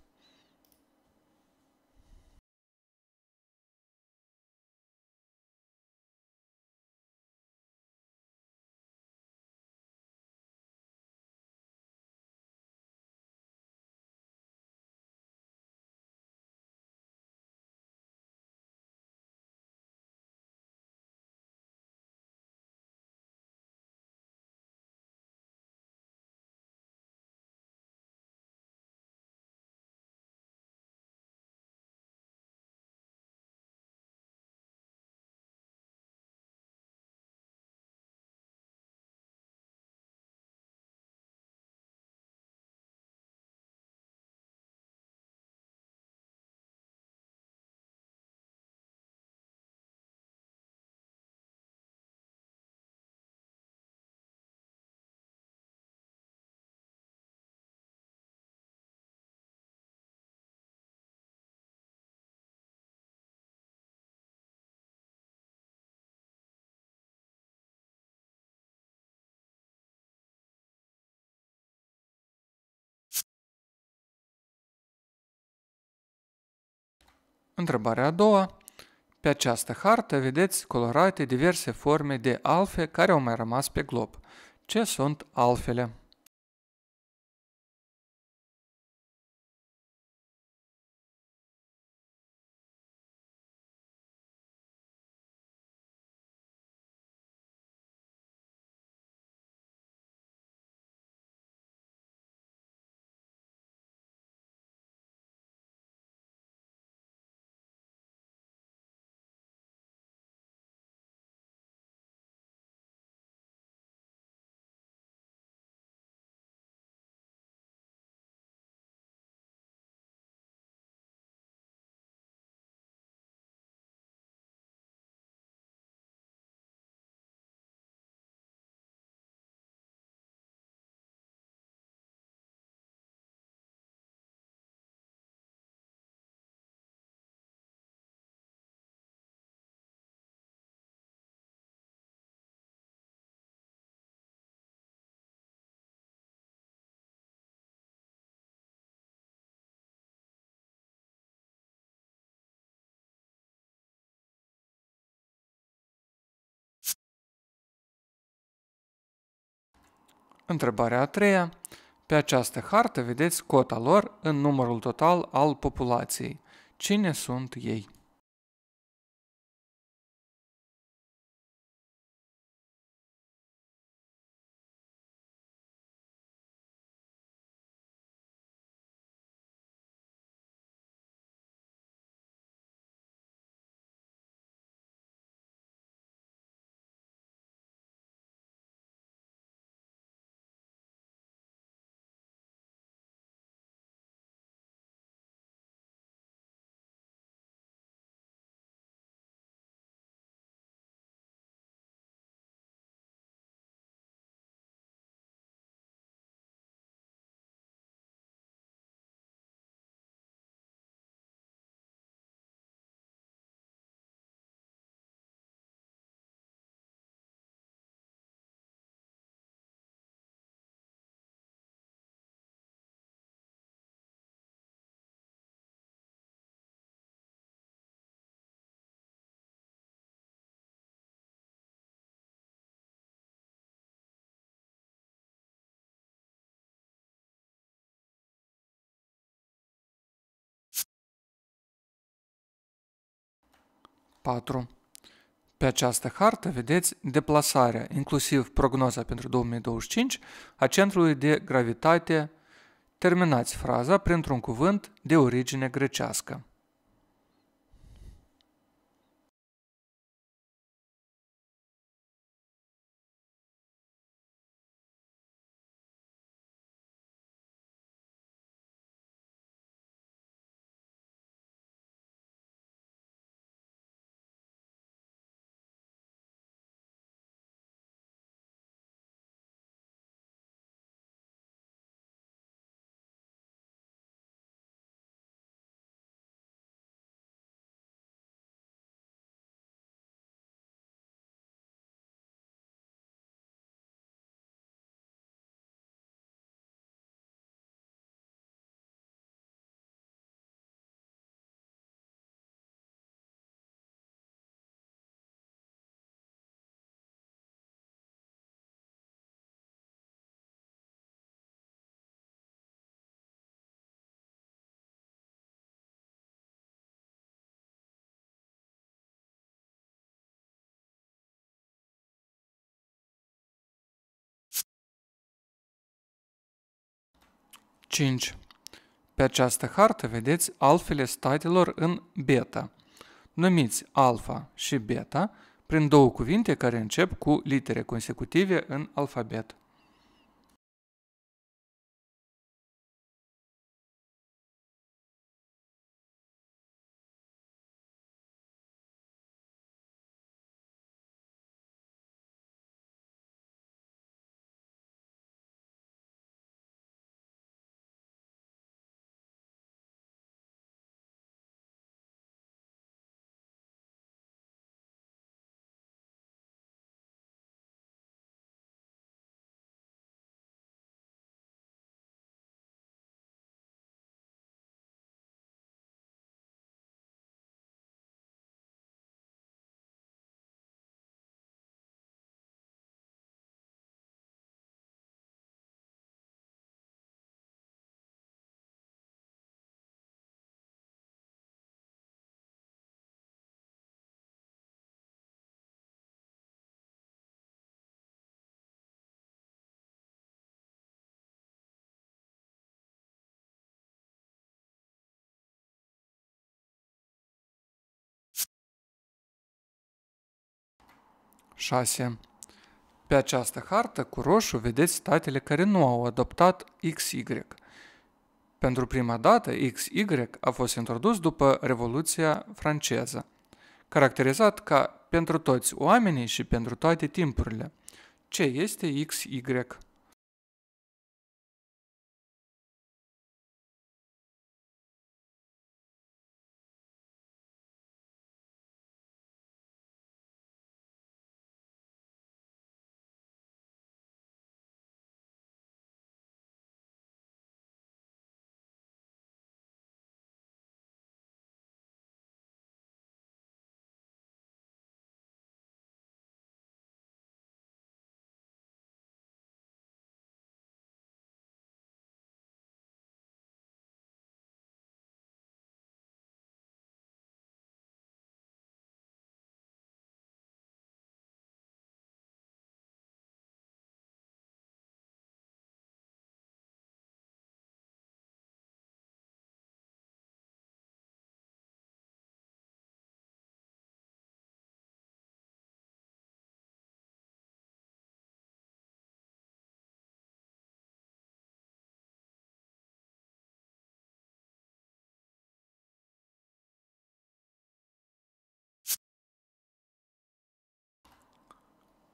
Întrebarea a doua. Pe această hartă vedeți colorate diverse forme de alfe care au mai rămas pe glob. Ce sunt alfele? Întrebarea a treia. Pe această hartă vedeți cota lor în numărul total al populației. Cine sunt ei? 4. Pe această hartă vedeți deplasarea, inclusiv prognoza pentru 2025, a centrului de gravitate. Terminați fraza printr-un cuvânt de origine grecească. 5. Pe această hartă vedeți alfele statelor în beta. Numiți alfa și beta prin două cuvinte care încep cu litere consecutive în alfabet. 6. Pe această hartă cu roșu vedeți statele care nu au adoptat XY. Pentru prima dată, XY a fost introdus după Revoluția franceză, caracterizat ca pentru toți oamenii și pentru toate timpurile. Ce este XY?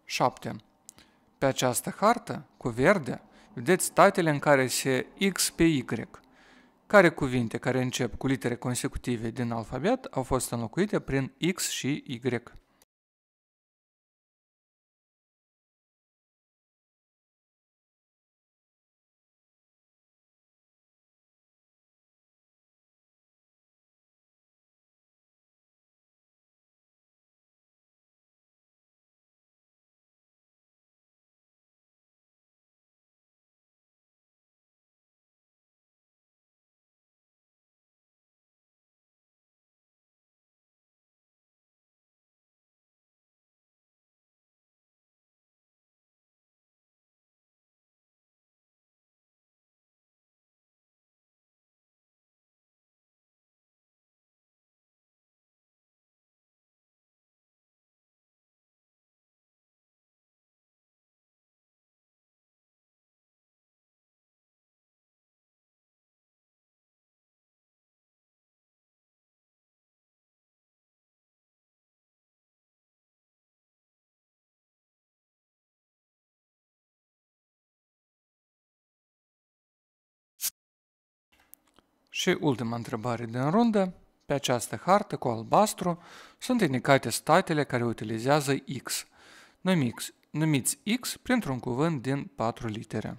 7. Pe această hartă, cu verde, vedeți statele în care se X pe Y. Care cuvinte care încep cu litere consecutive din alfabet au fost înlocuite prin X și Y. Și ultima întrebare din rundă. Pe această hartă cu albastru sunt indicate statele care utilizează X. Numiți, numiți X printr-un cuvânt din patru litere.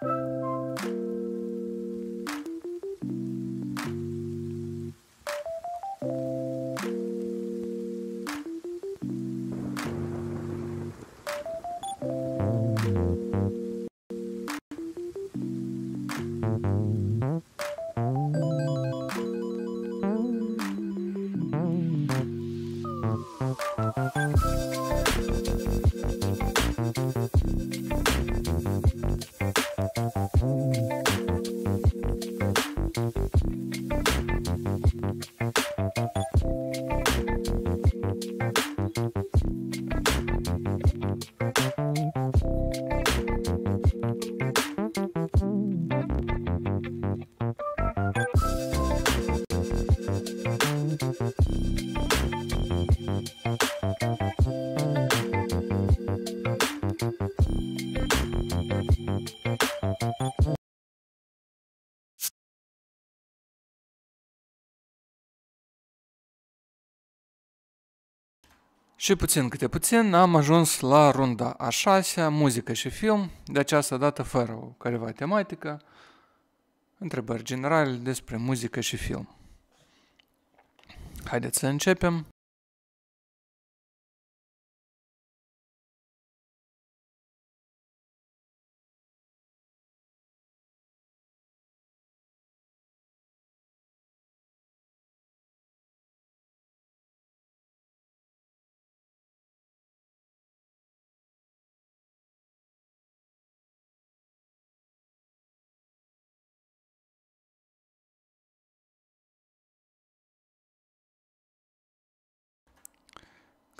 Thank you. Și puțin câte puțin am ajuns la runda a șasea, muzică și film, de această dată fără o careva tematică, întrebări generale despre muzică și film. Haideți să începem.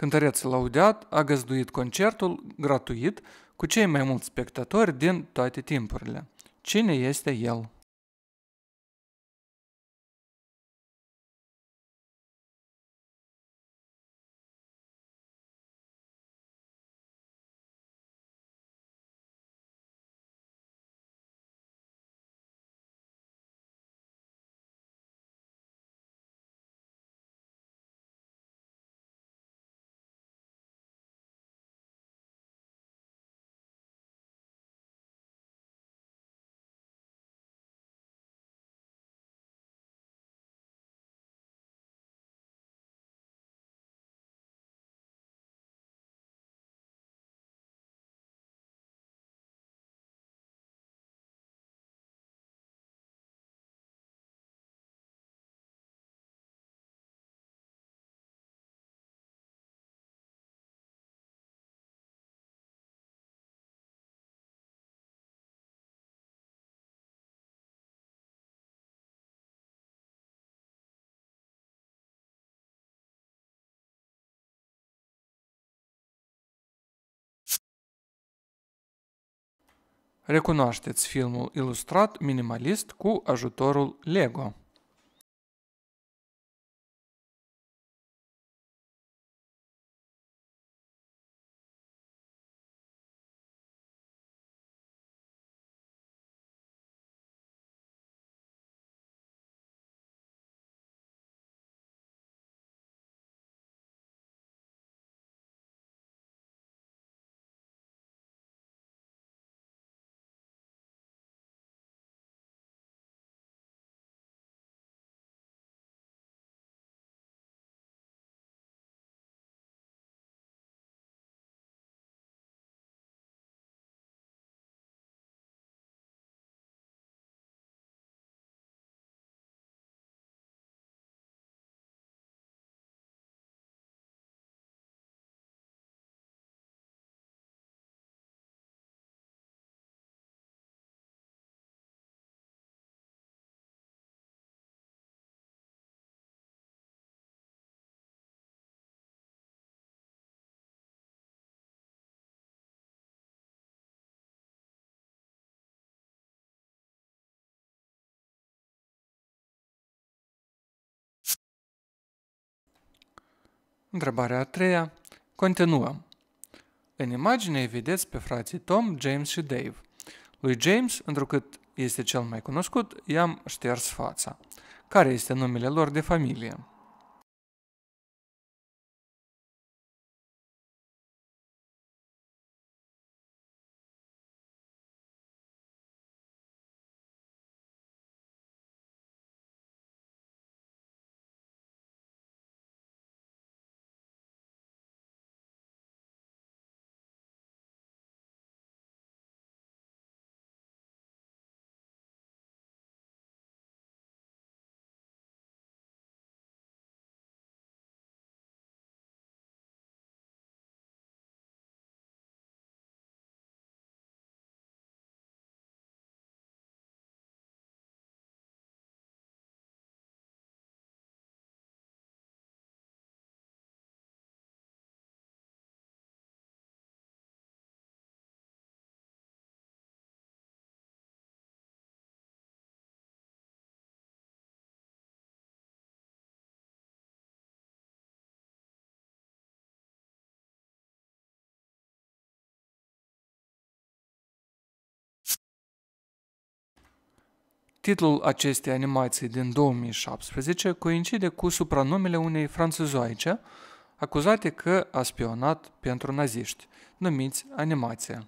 Cântăreț Laudeat a găzduit concertul gratuit cu cei mai mulți spectatori din toate timpurile. Cine este el? Recunoașteți filmul ilustrat minimalist cu ajutorul Lego. Întrebarea a treia. Continuăm. În imagine îi vedeți pe frații Tom, James și Dave. Lui James, întrucât este cel mai cunoscut, i-am șters fața. Care este numele lor de familie? Titlul acestei animații din 2017 coincide cu supranumele unei franțuzoaice acuzate că a spionat pentru naziști, numiți Animația.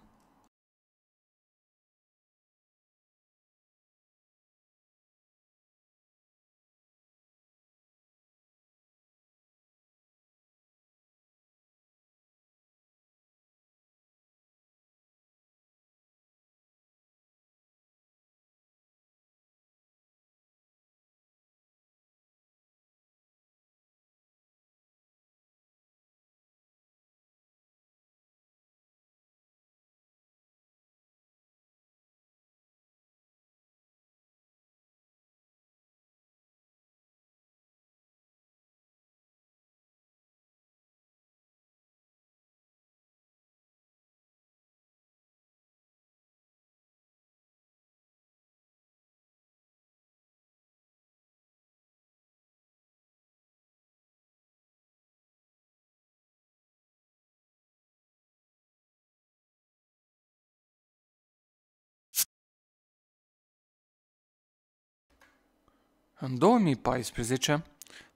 În 2014,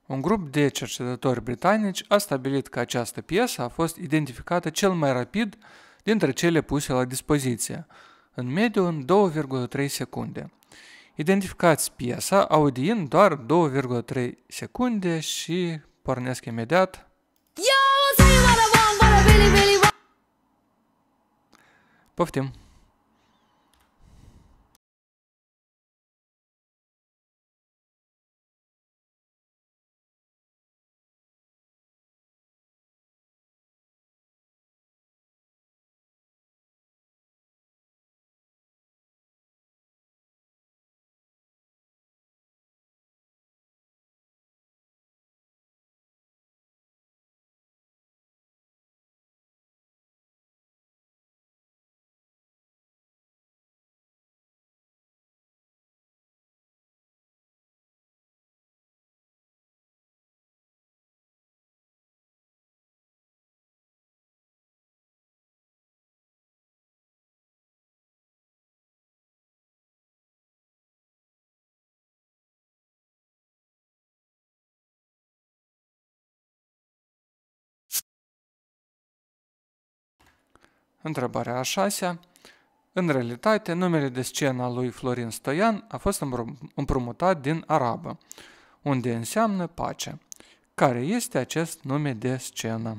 un grup de cercetători britanici a stabilit că această piesă a fost identificată cel mai rapid dintre cele puse la dispoziție, în mediu în 2,3 secunde. Identificați piesa audiind doar 2,3 secunde și pornesc imediat. Poftim! Întrebarea a șasea. În realitate, numele de scenă al lui Florin Stoian a fost împrumutat din arabă, unde înseamnă pace. Care este acest nume de scenă?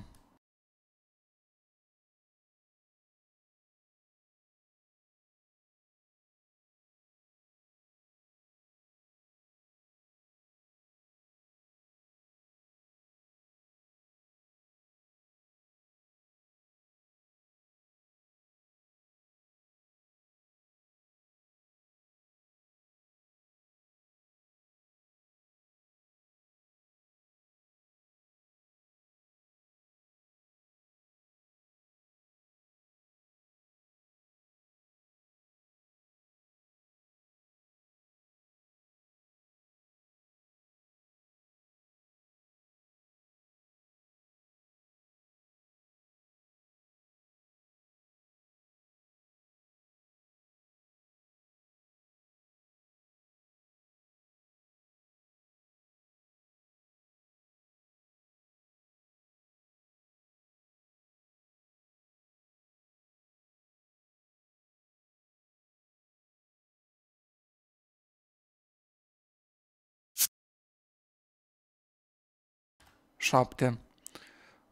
7.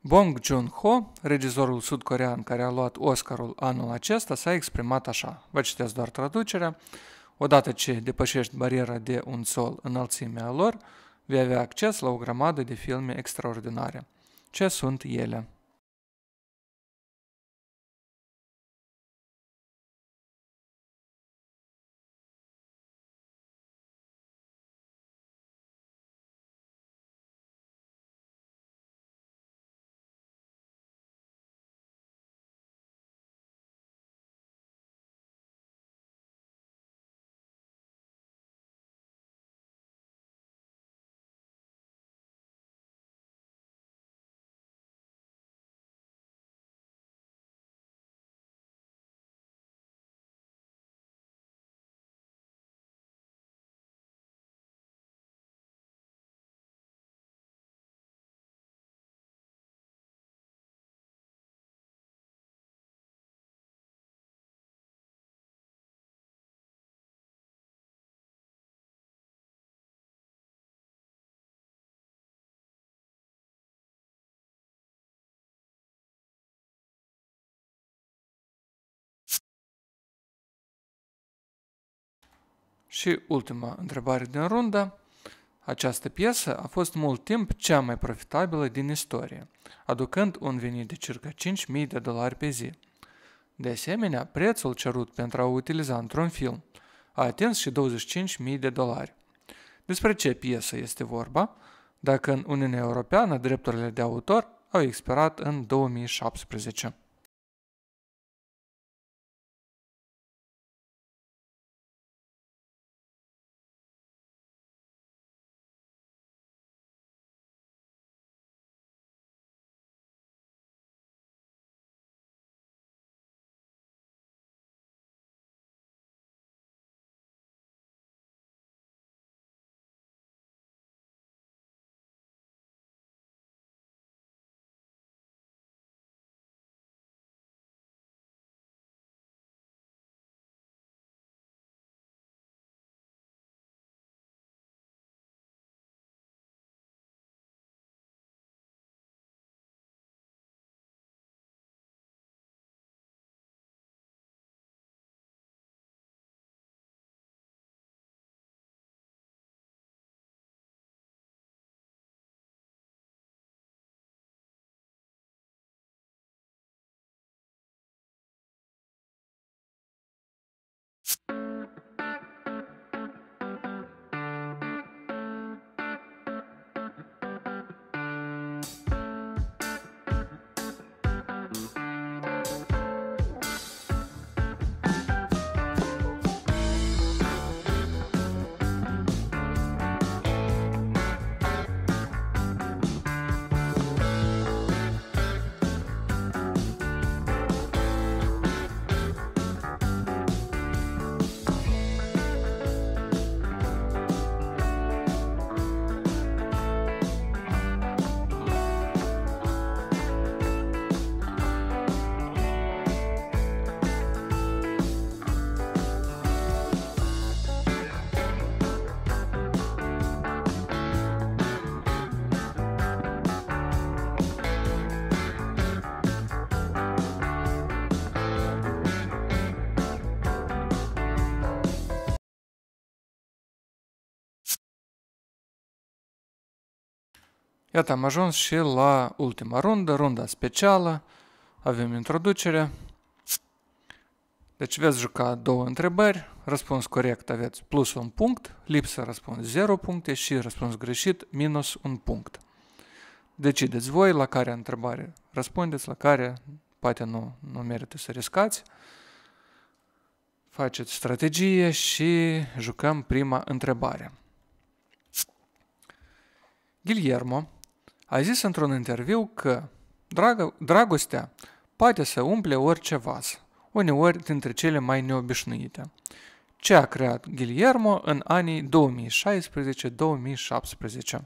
Bong Joon-ho, regizorul sudcorean care a luat Oscarul anul acesta, s-a exprimat așa. Vă citesc doar traducerea. Odată ce depășești bariera de un sol înălțimea lor, vei avea acces la o grămadă de filme extraordinare. Ce sunt ele? Și ultima întrebare din rundă. Această piesă a fost mult timp cea mai profitabilă din istorie, aducând un venit de circa 5.000 de dolari pe zi. De asemenea, prețul cerut pentru a o utiliza într-un film a atins și 25.000 de dolari. Despre ce piesă este vorba? Dacă în Uniunea Europeană drepturile de autor au expirat în 2017. Iată, am ajuns și la ultima rundă, runda specială. Avem introducerea. Deci veți juca două întrebări, răspuns corect aveți plus un punct, lipsă răspuns 0 puncte și răspuns greșit minus un punct. Decideți voi la care întrebare răspundeți, la care poate nu, nu merită să riscați. Faceți strategie și jucăm prima întrebare. Guillermo a zis într-un interviu că dragă, dragostea poate să umple orice vas, uneori dintre cele mai neobișnuite. Ce a creat Guillermo în anii 2016-2017.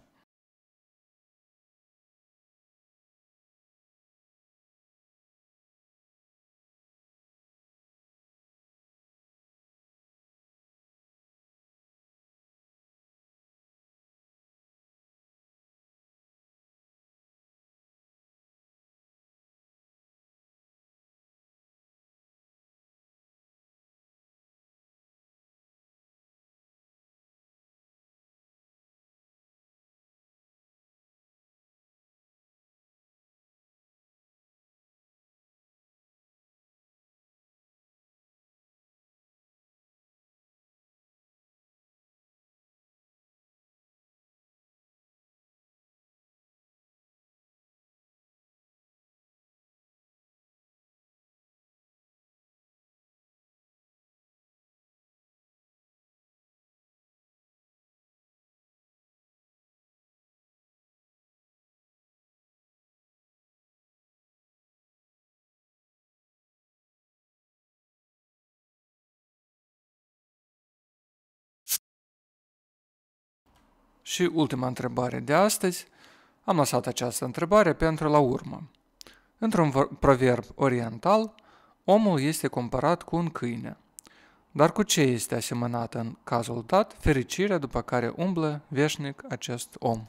Și ultima întrebare de astăzi, am lăsat această întrebare pentru la urmă. Într-un proverb oriental, omul este comparat cu un câine. Dar cu ce este asemănat în cazul dat fericirea după care umblă veșnic acest om?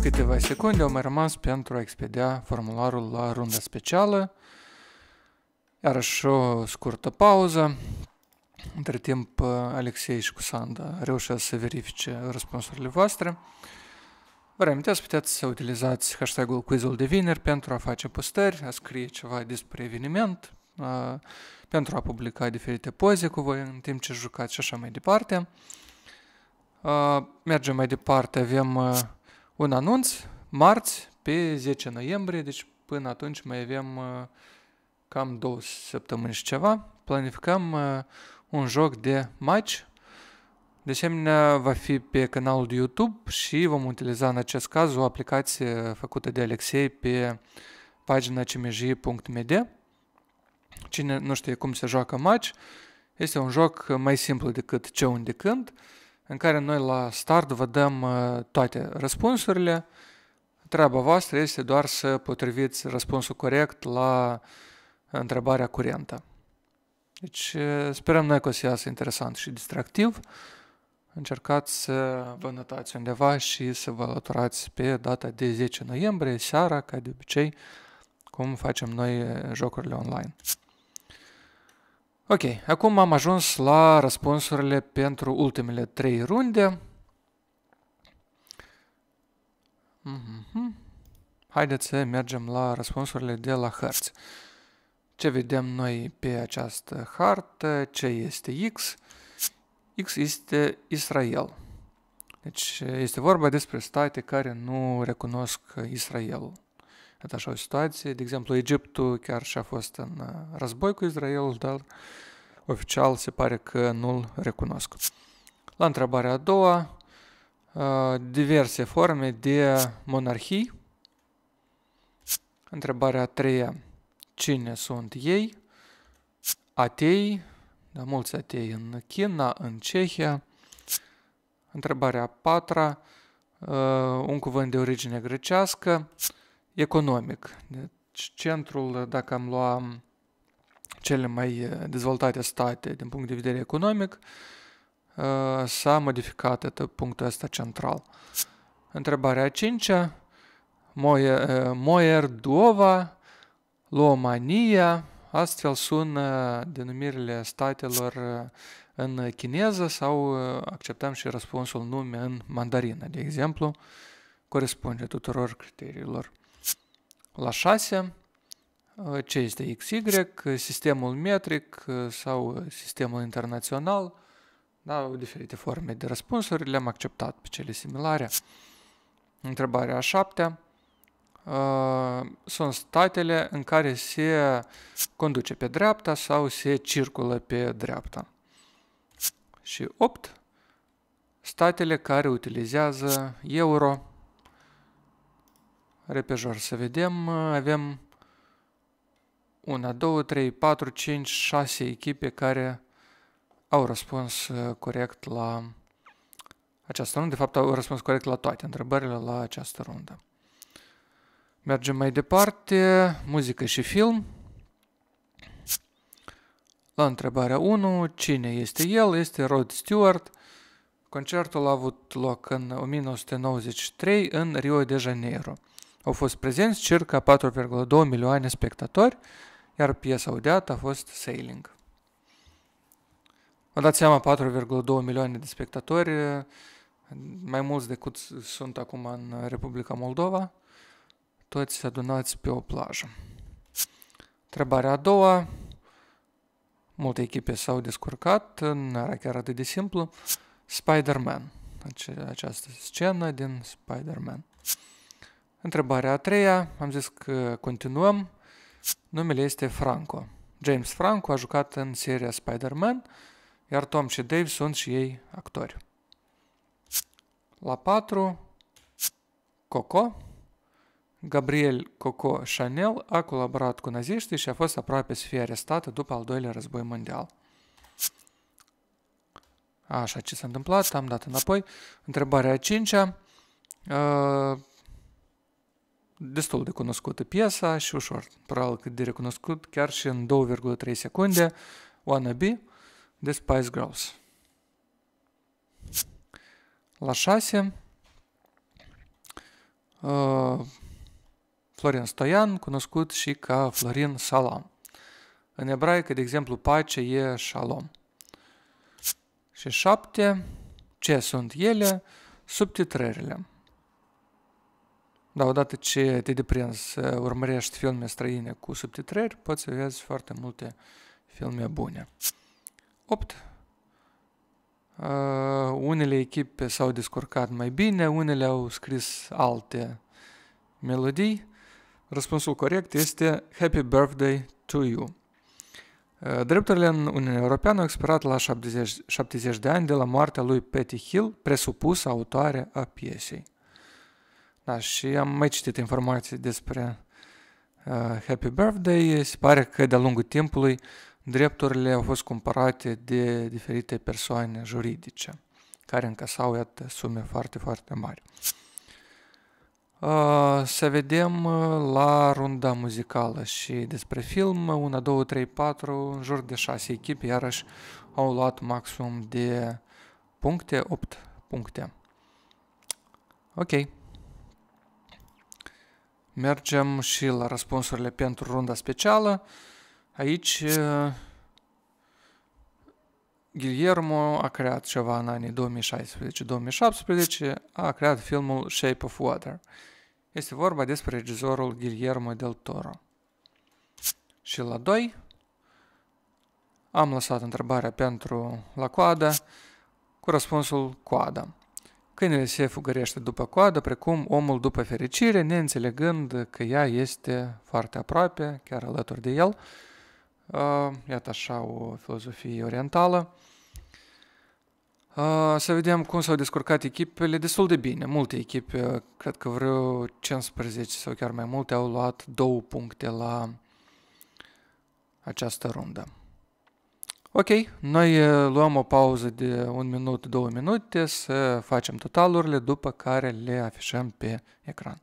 câteva secunde au mai rămas pentru a expedia formularul la runda specială. Iarăși o scurtă pauză între timp, Alexei și Cusanda Sanda reușesc să verifice răspunsurile voastre. Vă reamintesc, puteți să utilizați hashtag-ul quizul de vineri pentru a face postări, a scrie ceva despre eveniment, pentru a publica diferite poze cu voi în timp ce jucați și așa mai departe. mergem mai departe, avem un anunț, marți, pe 10 noiembrie, deci până atunci mai avem cam două săptămâni și ceva. Planificăm un joc de match. De asemenea, va fi pe canalul de YouTube și vom utiliza în acest caz o aplicație făcută de Alexei pe pagina cmj.md. Cine nu știe cum se joacă match, este un joc mai simplu decât ce unde când, în care noi la start vă dăm uh, toate răspunsurile. Treaba voastră este doar să potriviți răspunsul corect la uh, întrebarea curentă. Deci sperăm noi că o să iasă interesant și distractiv. Încercați să vă notați undeva și să vă alăturați pe data de 10 noiembrie, seara, ca de obicei, cum facem noi jocurile online. Ok, acum am ajuns la răspunsurile pentru ultimele 3 runde. Mm -hmm. Haideți să mergem la răspunsurile de la hărți ce vedem noi pe această hartă, ce este X? X este Israel. Deci este vorba despre state care nu recunosc Israelul. Iată așa o situație. De exemplu, Egiptul chiar și-a fost în uh, război cu Israelul, dar oficial se pare că nu-l recunosc. La întrebarea a doua, uh, diverse forme de monarhii. Întrebarea a treia, cine sunt ei, atei, da, mulți atei în China, în Cehia. Întrebarea a patra, uh, un cuvânt de origine grecească, economic. Deci centrul, dacă am luat um, cele mai uh, dezvoltate state din punct de vedere economic, uh, s-a modificat atât punctul ăsta central. Întrebarea a cincea, Moer Duova, Luomania, astfel sună denumirile statelor eh, în chineză sau eh, acceptăm și răspunsul nume în mandarină, de exemplu, corespunde tuturor criteriilor. La 6, eh, ce este XY, sistemul metric sau sistemul internațional, da, diferite forme de răspunsuri, le-am acceptat pe cele similare. Întrebarea a șaptea. Э, sunt statele în care se conduce pe dreapta sau se circulă pe dreapta. Și 8. Statele care utilizează euro. Repejor să vedem, avem 1, 2, 3, 4, 5, 6 echipe care au răspuns uh, corect la această rundă. De fapt, au răspuns corect la toate întrebările la această rundă. Mergem mai departe, muzică și film. La întrebarea 1, cine este el? Este Rod Stewart. Concertul a avut loc în 1993 în Rio de Janeiro. Au fost prezenți circa 4,2 milioane spectatori, iar piesa audiată a fost Sailing. Vă dați seama, 4,2 milioane de spectatori, mai mulți decât sunt acum în Republica Moldova toți adunați pe o plajă. Întrebarea a doua, multe echipe s-au descurcat, nu era chiar atât de simplu, Spider-Man, ace- această scenă din Spider-Man. Întrebarea a treia, am zis că continuăm, numele este Franco. James Franco a jucat în seria Spider-Man, iar Tom și Dave sunt și ei actori. La 4, Coco, Gabriel Coco Chanel a colaborat cu naziștii și a fost aproape să fie arestată după al doilea război mondial. Așa, ce s-a întâmplat? Am dat înapoi. Întrebarea a cincea. Uh, destul de cunoscută piesa și ușor. Probabil cât de recunoscut chiar și în 2,3 secunde. be, de Spice Girls. La 6 uh, Florian Stoian, cunoscut și ca Florin Salam. În ebraică, de exemplu, pace e shalom. Și șapte, ce sunt ele? Subtitrările. Da, odată ce te deprins, uh, urmărești filme străine cu subtitrări, poți să vezi foarte multe filme bune. 8. Uh, unele echipe s-au descurcat mai bine, unele au scris alte melodii. Răspunsul corect este Happy Birthday to you. Eh, drepturile în Uniunea Europeană au expirat la 70, 70 de ani de la moartea lui Patty Hill, presupus autoare a piesei. Da, și am mai citit informații despre uh, Happy Birthday. Se pare că de-a lungul timpului drepturile au fost cumpărate de diferite persoane juridice care încasau, iată, sume foarte, foarte mari. Să vedem la runda muzicală și despre film, 1, 2, 3, 4, în jur de 6 echipe, iarăși au luat maxim de puncte, 8 puncte. Ok. Mergem și la răspunsurile pentru runda specială. Aici Guillermo a creat ceva în anii 2016-2017, a creat filmul Shape of Water. Este vorba despre regizorul Guillermo del Toro. Și la 2 am lăsat întrebarea pentru la coadă cu răspunsul coadă. Câinele se fugărește după coadă, precum omul după fericire, neînțelegând că ea este foarte aproape, chiar alături de el. Uh, iată așa o filozofie orientală. Să vedem cum s-au descurcat echipele destul de bine. Multe echipe, cred că vreo 15 sau chiar mai multe, au luat două puncte la această rundă. Ok, noi luăm o pauză de un minut, două minute să facem totalurile, după care le afișăm pe ecran.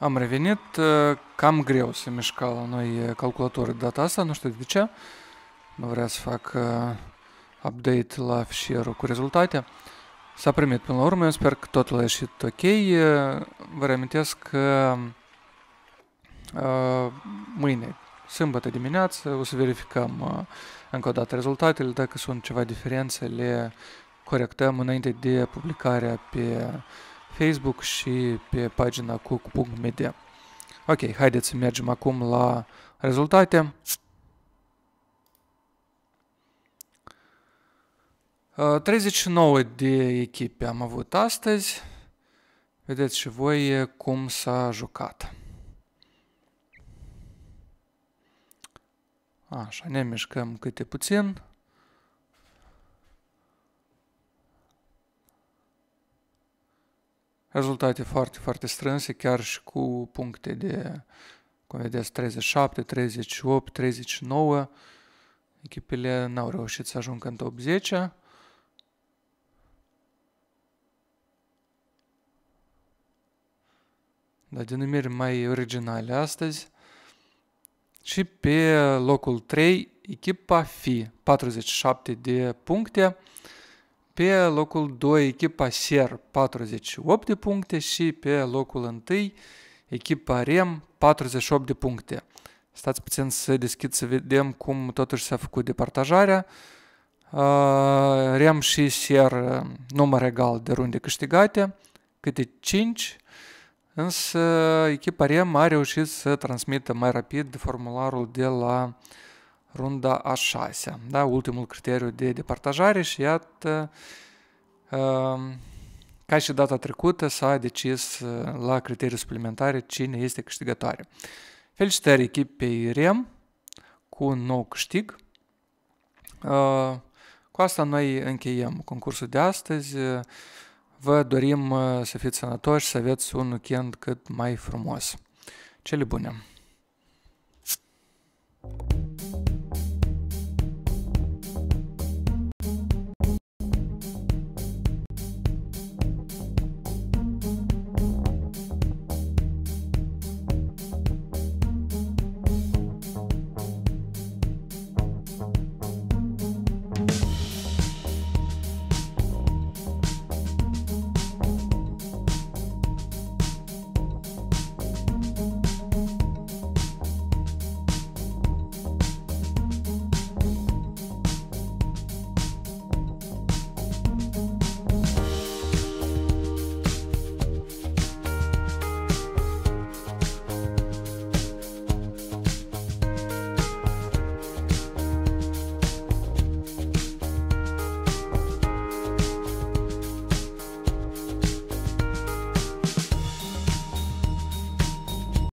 Am revenit, ă, cam greu se mișca la noi calculatorul data asta, nu știu de ce. Nu vrea să fac update la fișierul cu rezultate. S-a primit până la urmă, eu sper că totul a ieșit ok. Ă, vă reamintesc că ă, mâine, sâmbătă dimineață, o să verificăm încă o dată rezultatele, dacă sunt ceva diferențe, le corectăm înainte de publicarea pe Facebook și pe pagina cook.media. Ok, haideți să mergem acum la rezultate. Uh, 39 de echipe am avut astăzi. Vedeți și voi cum s-a jucat. Așa, ne mișcăm câte puțin. rezultate foarte, foarte strânse, chiar și cu puncte de, cum vedeți, 37, 38, 39. Echipele n-au reușit să ajungă în top 10. Dar denumiri mai originale astăzi. Și pe locul 3, echipa FI, 47 de puncte. Pe locul 2, echipa SER, 48 de puncte și pe locul 1, echipa REM, 48 de puncte. Stați puțin să deschid să vedem cum totuși s-a făcut departajarea. Rem și Ser număr egal de runde câștigate, câte 5, însă echipa Rem a reușit să transmită mai rapid formularul de la uh, runda a șasea, da? ultimul criteriu de departajare și iată, ehm, ca și data trecută, s-a decis eh, la criterii suplimentare cine este câștigătoare. Felicitări echipei REM cu un nou câștig. Eh, cu asta noi încheiem concursul de astăzi. Vă dorim eh, să fiți sănătoși, să aveți un weekend cât mai frumos. Cele bune! Thank you.